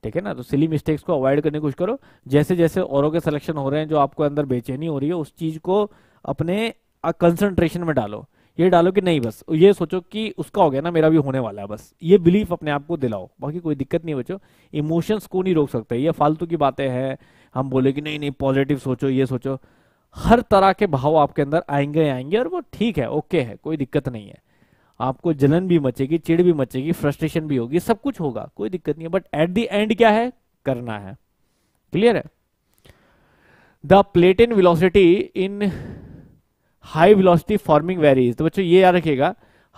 ठीक है ना तो सिली मिस्टेक्स को अवॉइड करने की कोशिश करो जैसे जैसे औरों के सिलेक्शन हो रहे हैं जो आपको अंदर बेचैनी हो रही है उस चीज को अपने कंसंट्रेशन में डालो ये डालो कि नहीं बस ये सोचो कि उसका हो गया ना मेरा भी होने वाला है बस ये बिलीफ अपने आप को दिलाओ बाकी कोई दिक्कत नहीं बचो इमोशंस को नहीं रोक सकते ये फालतू की बातें हैं हम बोले कि नहीं नहीं पॉजिटिव सोचो ये सोचो हर तरह के भाव आपके अंदर आएंगे आएंगे और वो ठीक है ओके है कोई दिक्कत नहीं है आपको जलन भी मचेगी चिड़ भी मचेगी फ्रस्ट्रेशन भी होगी सब कुछ होगा कोई दिक्कत नहीं है बट एट द एंड क्या है करना है क्लियर है the platen velocity in high velocity forming varies तो बच्चों ये याद रखिएगा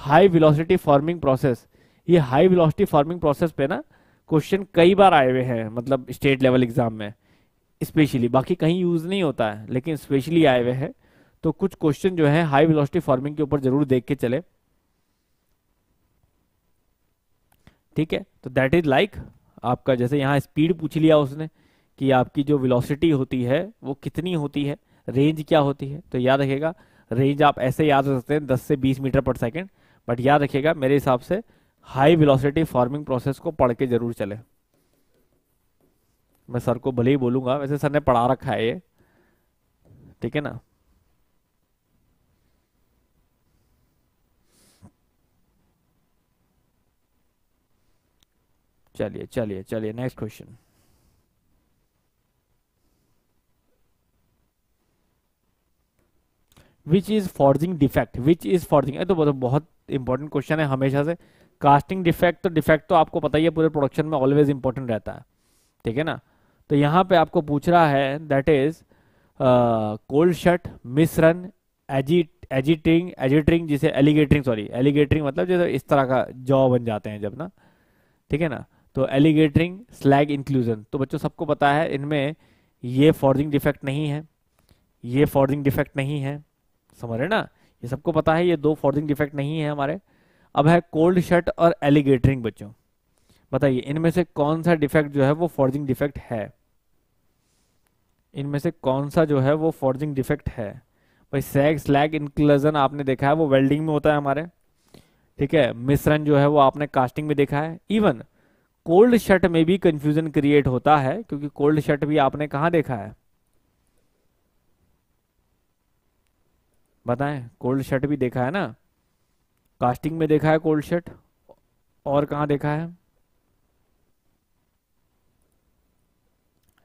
हाई विलोसिटी फॉर्मिंग प्रोसेस ये हाई विलोसिटी फॉर्मिंग प्रोसेस पे ना क्वेश्चन कई बार आए हुए हैं मतलब स्टेट लेवल एग्जाम में स्पेशली बाकी कहीं यूज नहीं होता है लेकिन स्पेशली आए हुए हैं तो कुछ क्वेश्चन जो है हाई विलोसिटी फॉर्मिंग के ऊपर जरूर देख के चले ठीक है तो दैट इज लाइक आपका जैसे यहाँ स्पीड पूछ लिया उसने कि आपकी जो विलोसिटी होती है वो कितनी होती है रेंज क्या होती है तो याद रखेगा रेंज आप ऐसे याद रख सकते हैं 10 से 20 मीटर पर सेकंड बट याद रखेगा मेरे हिसाब से हाई वेलोसिटी फार्मिंग प्रोसेस को पढ़ के जरूर चले मैं सर को भले ही बोलूंगा वैसे सर ने पढ़ा रखा है ये ठीक है ना चलिए चलिए चलिए next question which is forging defect which is forging तो बहुत बहुत इंपॉर्टेंट क्वेश्चन है हमेशा से कास्टिंग डिफेक्ट तो डिफेक्ट तो आपको पता ही है पूरे प्रोडक्शन में ऑलवेज इंपॉर्टेंट रहता है ठीक है ना तो यहां पे आपको पूछ रहा है that is cold shut misrun एजिट एजिटिंग एजिटरिंग जिसे एलिगेटरिंग सॉरी एलिगेटरिंग मतलब जैसे इस तरह का जॉ बन जाते हैं जब ना ठीक है ना तो एलिगेटरिंग स्लैग इंक्लूजन तो बच्चों सबको पता है इनमें ये फॉर्जिंग डिफेक्ट नहीं है ये फॉर्जिंग डिफेक्ट नहीं है समझ रहे ना ये सबको पता है ये दो फॉर्जिंग डिफेक्ट नहीं है हमारे अब है कोल्ड शर्ट और एलिगेटरिंग बच्चों बताइए इनमें से कौन सा डिफेक्ट जो है वो फॉर्जिंग डिफेक्ट है इनमें से कौन सा जो है वो फॉर्जिंग डिफेक्ट है भाई सैग स्लैग इंक्लूजन आपने देखा है वो वेल्डिंग में होता है हमारे ठीक है मिश्रण जो है वो आपने कास्टिंग में देखा है इवन कोल्ड शर्ट में भी कंफ्यूजन क्रिएट होता है क्योंकि कोल्ड शर्ट भी आपने कहा देखा है बताएं कोल्ड शर्ट भी देखा है ना कास्टिंग में देखा है कोल्ड शर्ट और कहा देखा है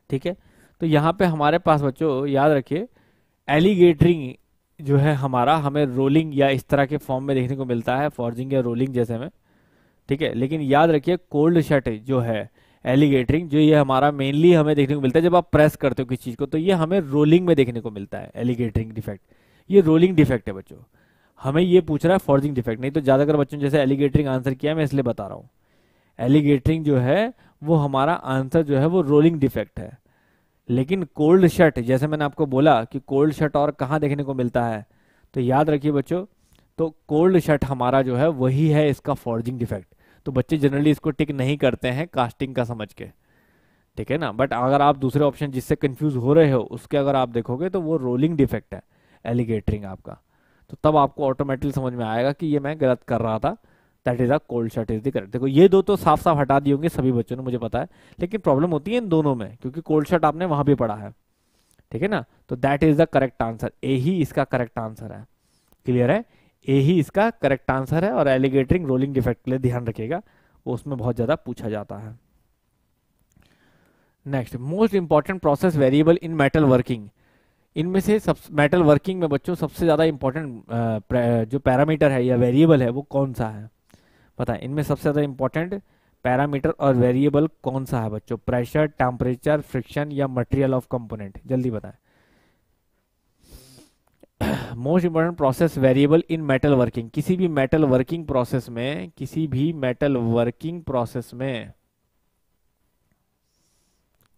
ठीक है तो यहां पे हमारे पास बच्चों याद रखिए एलिगेटरिंग जो है हमारा हमें रोलिंग या इस तरह के फॉर्म में देखने को मिलता है फॉर्जिंग या रोलिंग जैसे में ठीक है लेकिन याद रखिए कोल्ड शर्ट जो है एलिगेटरिंग जो ये हमारा मेनली हमें देखने को मिलता है जब आप प्रेस करते हो किसी चीज़ को तो ये हमें रोलिंग में देखने को मिलता है एलिगेटरिंग डिफेक्ट ये रोलिंग डिफेक्ट है बच्चों हमें ये पूछ रहा है फॉर्जिंग डिफेक्ट नहीं तो ज़्यादातर बच्चों ने जैसे एलिगेटरिंग आंसर किया मैं इसलिए बता रहा हूँ एलिगेटरिंग जो है वो हमारा आंसर जो है वो रोलिंग डिफेक्ट है लेकिन कोल्ड शर्ट जैसे मैंने आपको बोला कि कोल्ड शर्ट और कहाँ देखने को मिलता है तो याद रखिए बच्चों तो कोल्ड शर्ट हमारा जो है वही है इसका फॉर्जिंग डिफेक्ट तो बच्चे जनरली इसको टिक नहीं करते हैं कास्टिंग का समझ के ठीक है ना बट अगर आप दूसरे ऑप्शन जिससे कंफ्यूज हो रहे हो उसके अगर आप देखोगे तो वो रोलिंग डिफेक्ट है एलिगेटरिंग आपका तो तब आपको ऑटोमेटिकली समझ में आएगा कि ये मैं गलत कर रहा था that is a cold shut is the correct देखो ये दो तो साफ साफ हटा दिए होंगे सभी बच्चों ने मुझे पता है लेकिन प्रॉब्लम होती है इन दोनों में क्योंकि कोल्ड शर्ट आपने वहां भी पढ़ा है ठीक है ना तो that is the correct answer A ही इसका करेक्ट आंसर है क्लियर है ए ही इसका करेक्ट आंसर है और एलिगेटरिंग रोलिंग डिफेक्ट के लिए ध्यान रखिएगा वो उसमें बहुत ज़्यादा पूछा जाता है next most important process variable in metal working इनमें से सब मेटल वर्किंग में बच्चों सबसे ज़्यादा इंपॉर्टेंट जो पैरामीटर है या वेरिएबल है वो कौन सा है बताएं इनमें सबसे ज़्यादा इंपॉर्टेंट पैरामीटर और वेरिएबल कौन सा है बच्चों प्रेशर टेम्परेचर फ्रिक्शन या मटेरियल ऑफ कंपोनेंट जल्दी बताएं most important process variable in metal working किसी भी मेटल वर्किंग प्रोसेस में किसी भी मेटल वर्किंग प्रोसेस में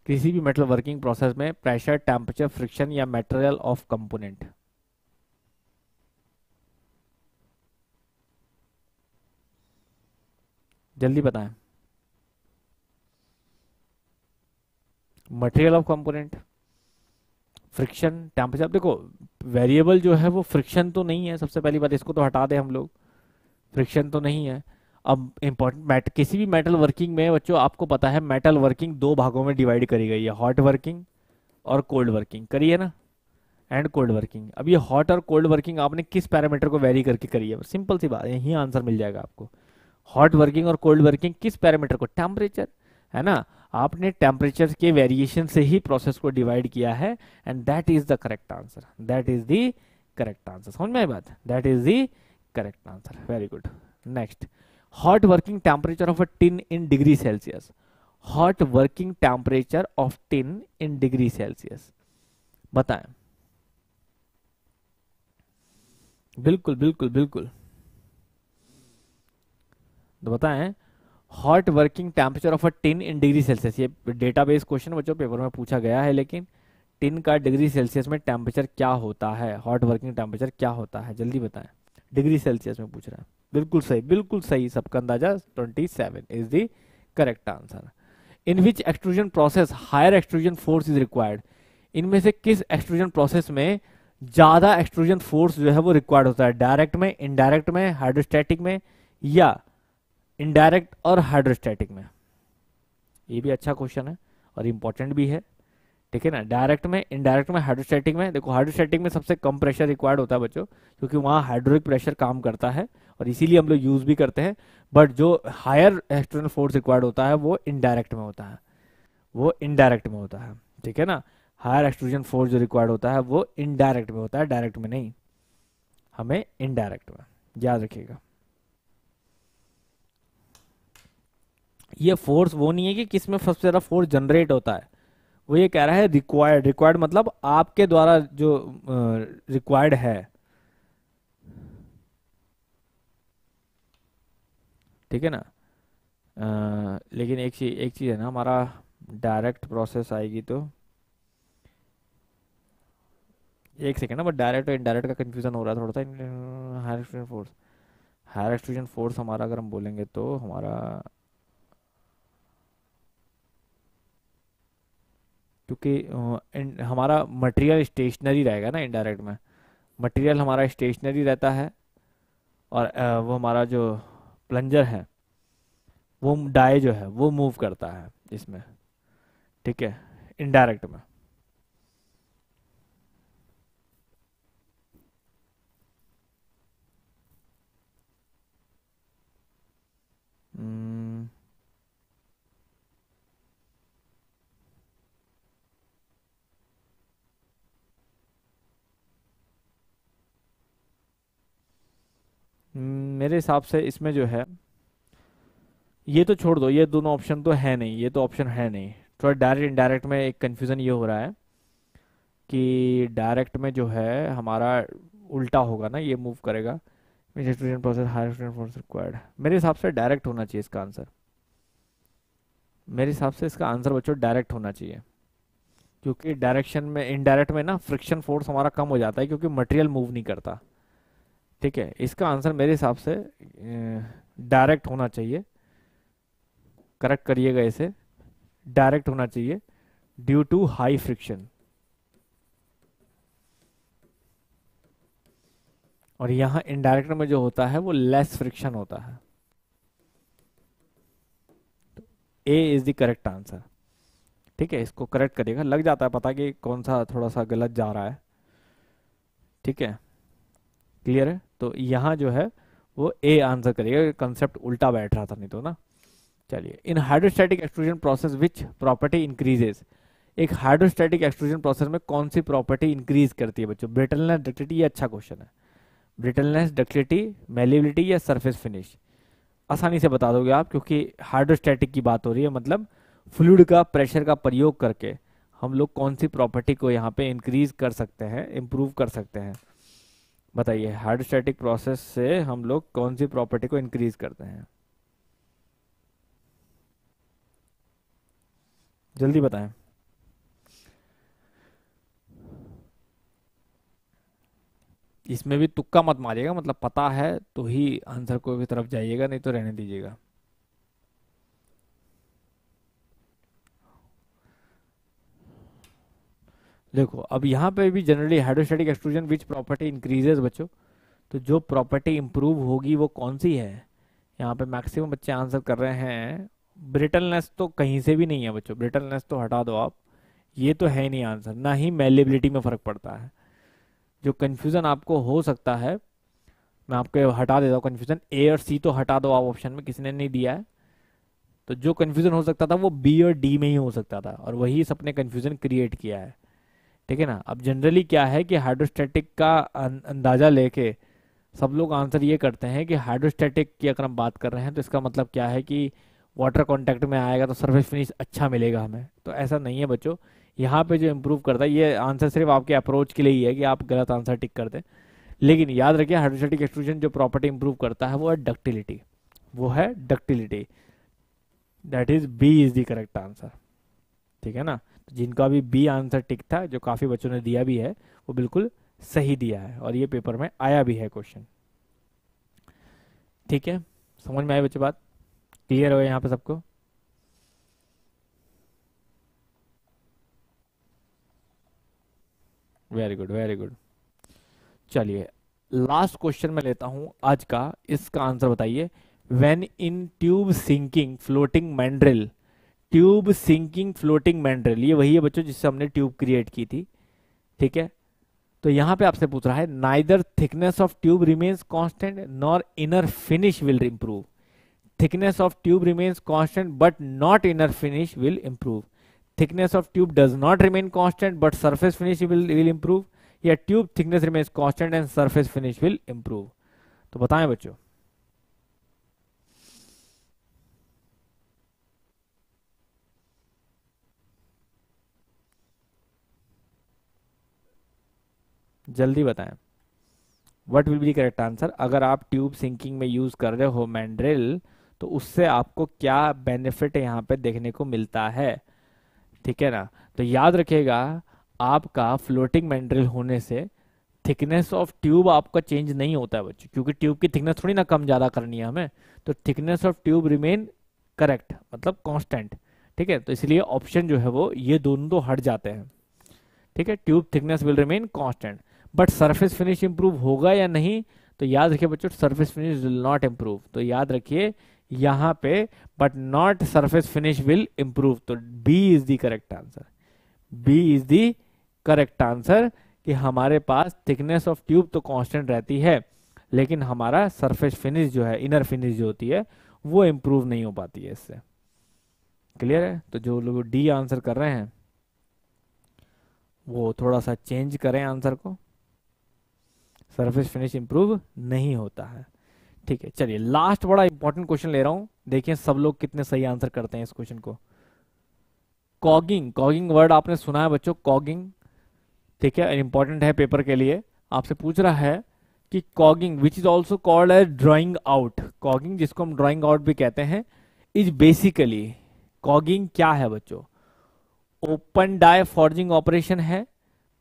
किसी भी मेटल वर्किंग प्रोसेस में प्रेशर टेम्परेचर फ्रिक्शन या मेटेरियल ऑफ कंपोनेंट जल्दी बताएं material of component friction temperature देखो वेरिएबल जो है वो फ्रिक्शन तो नहीं है सबसे पहली बात इसको तो हटा दे हम लोग फ्रिक्शन तो नहीं है अब इम्पोर्टेंट मैट किसी भी मेटल वर्किंग में बच्चों आपको पता है मेटल वर्किंग दो भागों में डिवाइड करी गई है हॉट वर्किंग और कोल्ड वर्किंग करिए ना एंड कोल्ड वर्किंग अब ये हॉट और कोल्ड वर्किंग आपने किस पैरामीटर को वेरी करके करी है सिंपल सी बात यही आंसर मिल जाएगा आपको हॉट वर्किंग और कोल्ड वर्किंग किस पैरामीटर को टेम्परेचर है ना आपने टेम्परेचर के वेरिएशन से ही प्रोसेस को डिवाइड किया है and that is the correct answer that is the correct answer समझ में बात that is the correct answer very good next hot working temperature of a tin in degree Celsius hot working temperature of tin in degree Celsius बताएं बिल्कुल बिल्कुल बिल्कुल तो बताएं hot working temperature of a tin in degree Celsius ये डेटाबेस क्वेश्चन बच्चों पेपर में पूछा गया है लेकिन टिन का डिग्री सेल्सियस में टेम्परेचर क्या होता है हॉट वर्किंग टेम्परेचर क्या होता है जल्दी बताएं डिग्री सेल्सियस में पूछ रहा है बिल्कुल सही बिल्कुल सही सबका अंदाजा 27 is the correct answer in which extrusion process higher extrusion force is required इनमें से किस एक्सट्रूजन प्रोसेस में ज्यादा एक्सट्रूजन फोर्स जो है वो रिक्वायर्ड होता है डायरेक्ट में इनडायरेक्ट में हाइड्रोस्टेटिक में या इनडायरेक्ट और हाइड्रोस्टैटिक में ये भी अच्छा क्वेश्चन है और इंपॉर्टेंट भी है ठीक है ना डायरेक्ट में इनडायरेक्ट में हाइड्रोस्टैटिक में देखो हाइड्रोस्टैटिक में सबसे कम प्रेशर रिक्वायर्ड होता है बच्चों क्योंकि वहाँ हाइड्रोलिक प्रेशर काम करता है और इसीलिए हम लोग यूज़ भी करते हैं बट जो हायर एक्सटर्नल फोर्स रिक्वायर्ड होता है वो इनडायरेक्ट में होता है वो इनडायरेक्ट में होता है ठीक है ना हायर एक्सट्रूजन फोर्स जो रिक्वायर्ड होता है वो इनडायरेक्ट में होता है डायरेक्ट में नहीं हमें इनडायरेक्ट में याद रखिएगा ये फोर्स वो नहीं है कि किस में सबसे ज़्यादा फोर्स जनरेट होता है वो ये कह रहा है रिक्वायर्ड रिक्वायर्ड मतलब आपके द्वारा जो रिक्वायर्ड uh, है ठीक है ना uh, लेकिन एक चीज एक चीज़ है ना हमारा डायरेक्ट प्रोसेस आएगी तो एक सेकेंड ना बट डायरेक्ट और इनडायरेक्ट का कंफ्यूजन हो रहा है थोड़ा सा higher extrusion force higher extrusion force हमारा अगर हम बोलेंगे तो हमारा क्योंकि हमारा मटेरियल स्टेशनरी रहेगा ना इनडायरेक्ट में मटेरियल हमारा स्टेशनरी रहता है और वो हमारा जो प्लंजर है वो डाई जो है वो मूव करता है इसमें ठीक है इनडायरेक्ट में hmm. हम्म, मेरे हिसाब से इसमें जो है ये तो छोड़ दो ये दोनों ऑप्शन तो है नहीं ये तो ऑप्शन है नहीं थोड़ा डायरेक्ट इनडायरेक्ट में एक कन्फ्यूज़न ये हो रहा है कि डायरेक्ट में जो है हमारा उल्टा होगा ना ये मूव करेगा प्रोसेस हायर प्रोसेस रिक्वायर्ड मेरे हिसाब से डायरेक्ट होना चाहिए इसका आंसर मेरे हिसाब से इसका आंसर बच्चों डायरेक्ट होना चाहिए क्योंकि डायरेक्शन में इनडायरेक्ट में ना फ्रिक्शन फोर्स हमारा कम हो जाता है क्योंकि मटेरियल मूव नहीं करता ठीक है इसका आंसर मेरे हिसाब से डायरेक्ट होना चाहिए करेक्ट करिएगा इसे डायरेक्ट होना चाहिए ड्यू टू हाई फ्रिक्शन और यहां इनडायरेक्ट में जो होता है वो लेस फ्रिक्शन होता है A is the correct answer ठीक है इसको करेक्ट करिएगा लग जाता है पता कि कौन सा थोड़ा सा गलत जा रहा है ठीक है क्लियर है तो यहाँ जो है वो ए आंसर करेगा कंसेप्ट उल्टा बैठ रहा था नहीं तो ना चलिए in hydrostatic extrusion process which property increases एक हाइड्रोस्टैटिक एक्सट्रूजन प्रोसेस में कौन सी प्रॉपर्टी इंक्रीज करती है बच्चों ब्रिटलनेस डक्टिलिटी ये अच्छा क्वेश्चन है ब्रिटलनेस डक्टिलिटी मेलेबिलिटी या सरफेस फिनिश आसानी से बता दोगे आप क्योंकि हाइड्रोस्टैटिक की बात हो रही है मतलब फ्लूड का प्रेशर का प्रयोग करके हम लोग कौन सी प्रॉपर्टी को यहाँ पे इंक्रीज कर सकते हैं इम्प्रूव कर सकते हैं बताइए हाइड्रोस्टैटिक प्रोसेस से हम लोग कौन सी प्रॉपर्टी को इंक्रीज करते हैं जल्दी बताएं इसमें भी तुक्का मत मारिएगा मतलब पता है तो ही आंसर को भी तरफ जाइएगा नहीं तो रहने दीजिएगा देखो अब यहाँ पे भी generally hydrostatic extrusion which property increases बच्चों तो जो प्रॉपर्टी इंप्रूव होगी वो कौन सी है यहाँ पे मैक्सिमम बच्चे आंसर कर रहे हैं ब्रिटलनेस तो कहीं से भी नहीं है बच्चों ब्रिटलनेस तो हटा दो आप ये तो है नहीं आंसर ना ही मेलेबिलिटी में फ़र्क पड़ता है जो कन्फ्यूज़न आपको हो सकता है मैं आपको हटा देता हूँ कन्फ्यूज़न ए और सी तो हटा दो आप ऑप्शन में किसी ने नहीं दिया है तो जो कन्फ्यूज़न हो सकता था वो बी और डी में ही हो सकता था और वही सबने कन्फ्यूज़न क्रिएट किया है ठीक है ना अब जनरली क्या है कि हाइड्रोस्टेटिक का अं-, अंदाजा लेके सब लोग आंसर ये करते हैं कि हाइड्रोस्टेटिक की अगर हम बात कर रहे हैं तो इसका मतलब क्या है कि वाटर कॉन्टैक्ट में आएगा तो सर्विस फिनिश अच्छा मिलेगा हमें तो ऐसा नहीं है बच्चों यहाँ पे जो इम्प्रूव करता है ये आंसर सिर्फ आपके अप्रोच के लिए ही है कि आप गलत आंसर टिक कर दें लेकिन याद रखिए हाइड्रोस्टेटिक एक्सट्रूजन जो प्रॉपर्टी इंप्रूव करता है वो है डक्टिलिटी वो है ductility that is B is the correct answer ठीक है ना तो जिनका भी बी आंसर टिक था जो काफ़ी बच्चों ने दिया भी है वो बिल्कुल सही दिया है और ये पेपर में आया भी है क्वेश्चन ठीक है समझ में आई बच्चे बात क्लियर हो गया यहाँ पे सबको वेरी गुड वेरी गुड चलिए लास्ट क्वेश्चन में लेता हूं आज का इसका आंसर बताइए when in tube sinking floating mandrel tube sinking floating mandrel ये वही है बच्चों जिससे हमने ट्यूब क्रिएट की थी ठीक है तो यहां पे आपसे पूछ रहा है neither thickness of tube remains constant nor inner finish will improve thickness of tube remains constant but not inner finish will improve thickness of tube does not remain constant but surface finish will will improve या tube thickness remains constant and surface finish will improve तो बताएं बच्चों जल्दी बताएं what will be correct answer अगर आप ट्यूब सिंकिंग में यूज कर रहे हो मैंड्रिल तो उससे आपको क्या बेनिफिट यहाँ पे देखने को मिलता है ठीक है ना तो याद रखिएगा आपका फ्लोटिंग मैंड्रिल होने से थिकनेस ऑफ ट्यूब आपका चेंज नहीं होता है बच्चों क्योंकि ट्यूब की थिकनेस थोड़ी ना कम ज़्यादा करनी है हमें तो thickness of tube remain correct मतलब कॉन्स्टेंट ठीक है तो इसलिए ऑप्शन जो है वो ये दोनों दो तो हट जाते हैं ठीक है tube thickness will remain constant but surface finish improve होगा या नहीं तो याद रखिए बच्चों surface finish will not improve तो याद रखिए यहां पे but not surface finish will improve तो B is the correct answer B is the correct answer कि हमारे पास थिकनेस ऑफ ट्यूब तो कांस्टेंट रहती है लेकिन हमारा सरफेस फिनिश जो है इनर फिनिश जो होती है वो इंप्रूव नहीं हो पाती है इससे क्लियर है तो जो लोग डी आंसर कर रहे हैं वो थोड़ा सा चेंज करें आंसर को सरफेस फिनिश इंप्रूव नहीं होता है ठीक है चलिए लास्ट बड़ा इंपॉर्टेंट क्वेश्चन ले रहा हूं देखिए सब लोग कितने सही आंसर करते हैं इस क्वेश्चन को कॉगिंग कॉगिंग वर्ड आपने सुना है बच्चों कॉगिंग ठीक है इंपॉर्टेंट है पेपर के लिए आपसे पूछ रहा है कि cogging which is also called as drawing out cogging जिसको हम ड्रॉइंग आउट भी कहते हैं इज बेसिकली कॉगिंग क्या है बच्चों ओपन डाय फॉर्जिंग ऑपरेशन है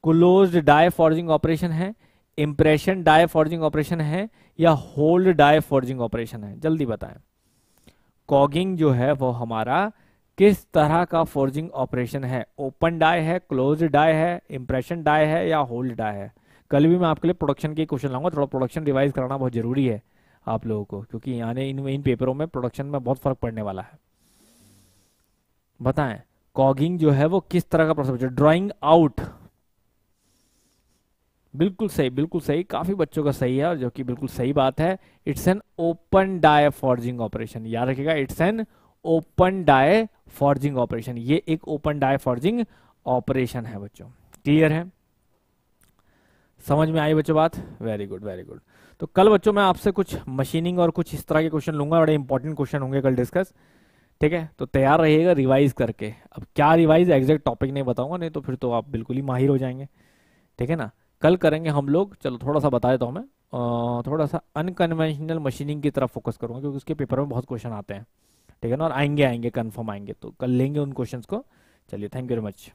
क्लोज डाय फॉर्जिंग ऑपरेशन है इंप्रेशन डाई फॉर्जिंग ऑपरेशन है या होल्ड डाई फॉर्जिंग ऑपरेशन है जल्दी बताएं कॉगिंग जो है वो हमारा किस तरह का फोर्जिंग ऑपरेशन है ओपन डाई है क्लोज डाई है इंप्रेशन डाई है या होल्ड डाई है कल भी मैं आपके लिए प्रोडक्शन के क्वेश्चन लाऊंगा थोड़ा प्रोडक्शन रिवाइज कराना बहुत जरूरी है आप लोगों को क्योंकि इन इन पेपरों में प्रोडक्शन में बहुत फर्क पड़ने वाला है बताएं कॉगिंग जो है वो किस तरह का प्रोसेस ड्राइंग आउट बिल्कुल सही बिल्कुल सही काफ़ी बच्चों का सही है और जो कि बिल्कुल सही बात है it's an open die forging operation याद रखिएगा it's an open die forging operation ये एक ओपन डाय फॉर्जिंग ऑपरेशन है बच्चों क्लियर है समझ में आई बच्चों बात वेरी गुड वेरी गुड तो कल बच्चों मैं आपसे कुछ मशीनिंग और कुछ इस तरह के क्वेश्चन लूंगा बड़े इंपॉर्टेंट क्वेश्चन होंगे कल डिस्कस ठीक है तो तैयार रहिएगा रिवाइज करके अब क्या रिवाइज एग्जैक्ट टॉपिक नहीं बताऊंगा नहीं तो फिर तो आप बिल्कुल ही माहिर हो जाएंगे ठीक है ना कल करेंगे हम लोग चलो थोड़ा सा बताए तो हमें थोड़ा सा अनकन्वेंशनल मशीनिंग की तरफ फोकस करूँगा क्योंकि उसके पेपर में बहुत क्वेश्चन आते हैं ठीक है ना और आएंगे आएंगे कन्फर्म आएंगे तो कल लेंगे उन क्वेश्चन को चलिए थैंक यू वेरी मच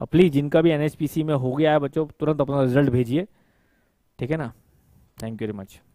और प्लीज़ जिनका भी एनएचपीसी में हो गया है बच्चों तुरंत अपना रिजल्ट भेजिए ठीक है ना थैंक यू वेरी मच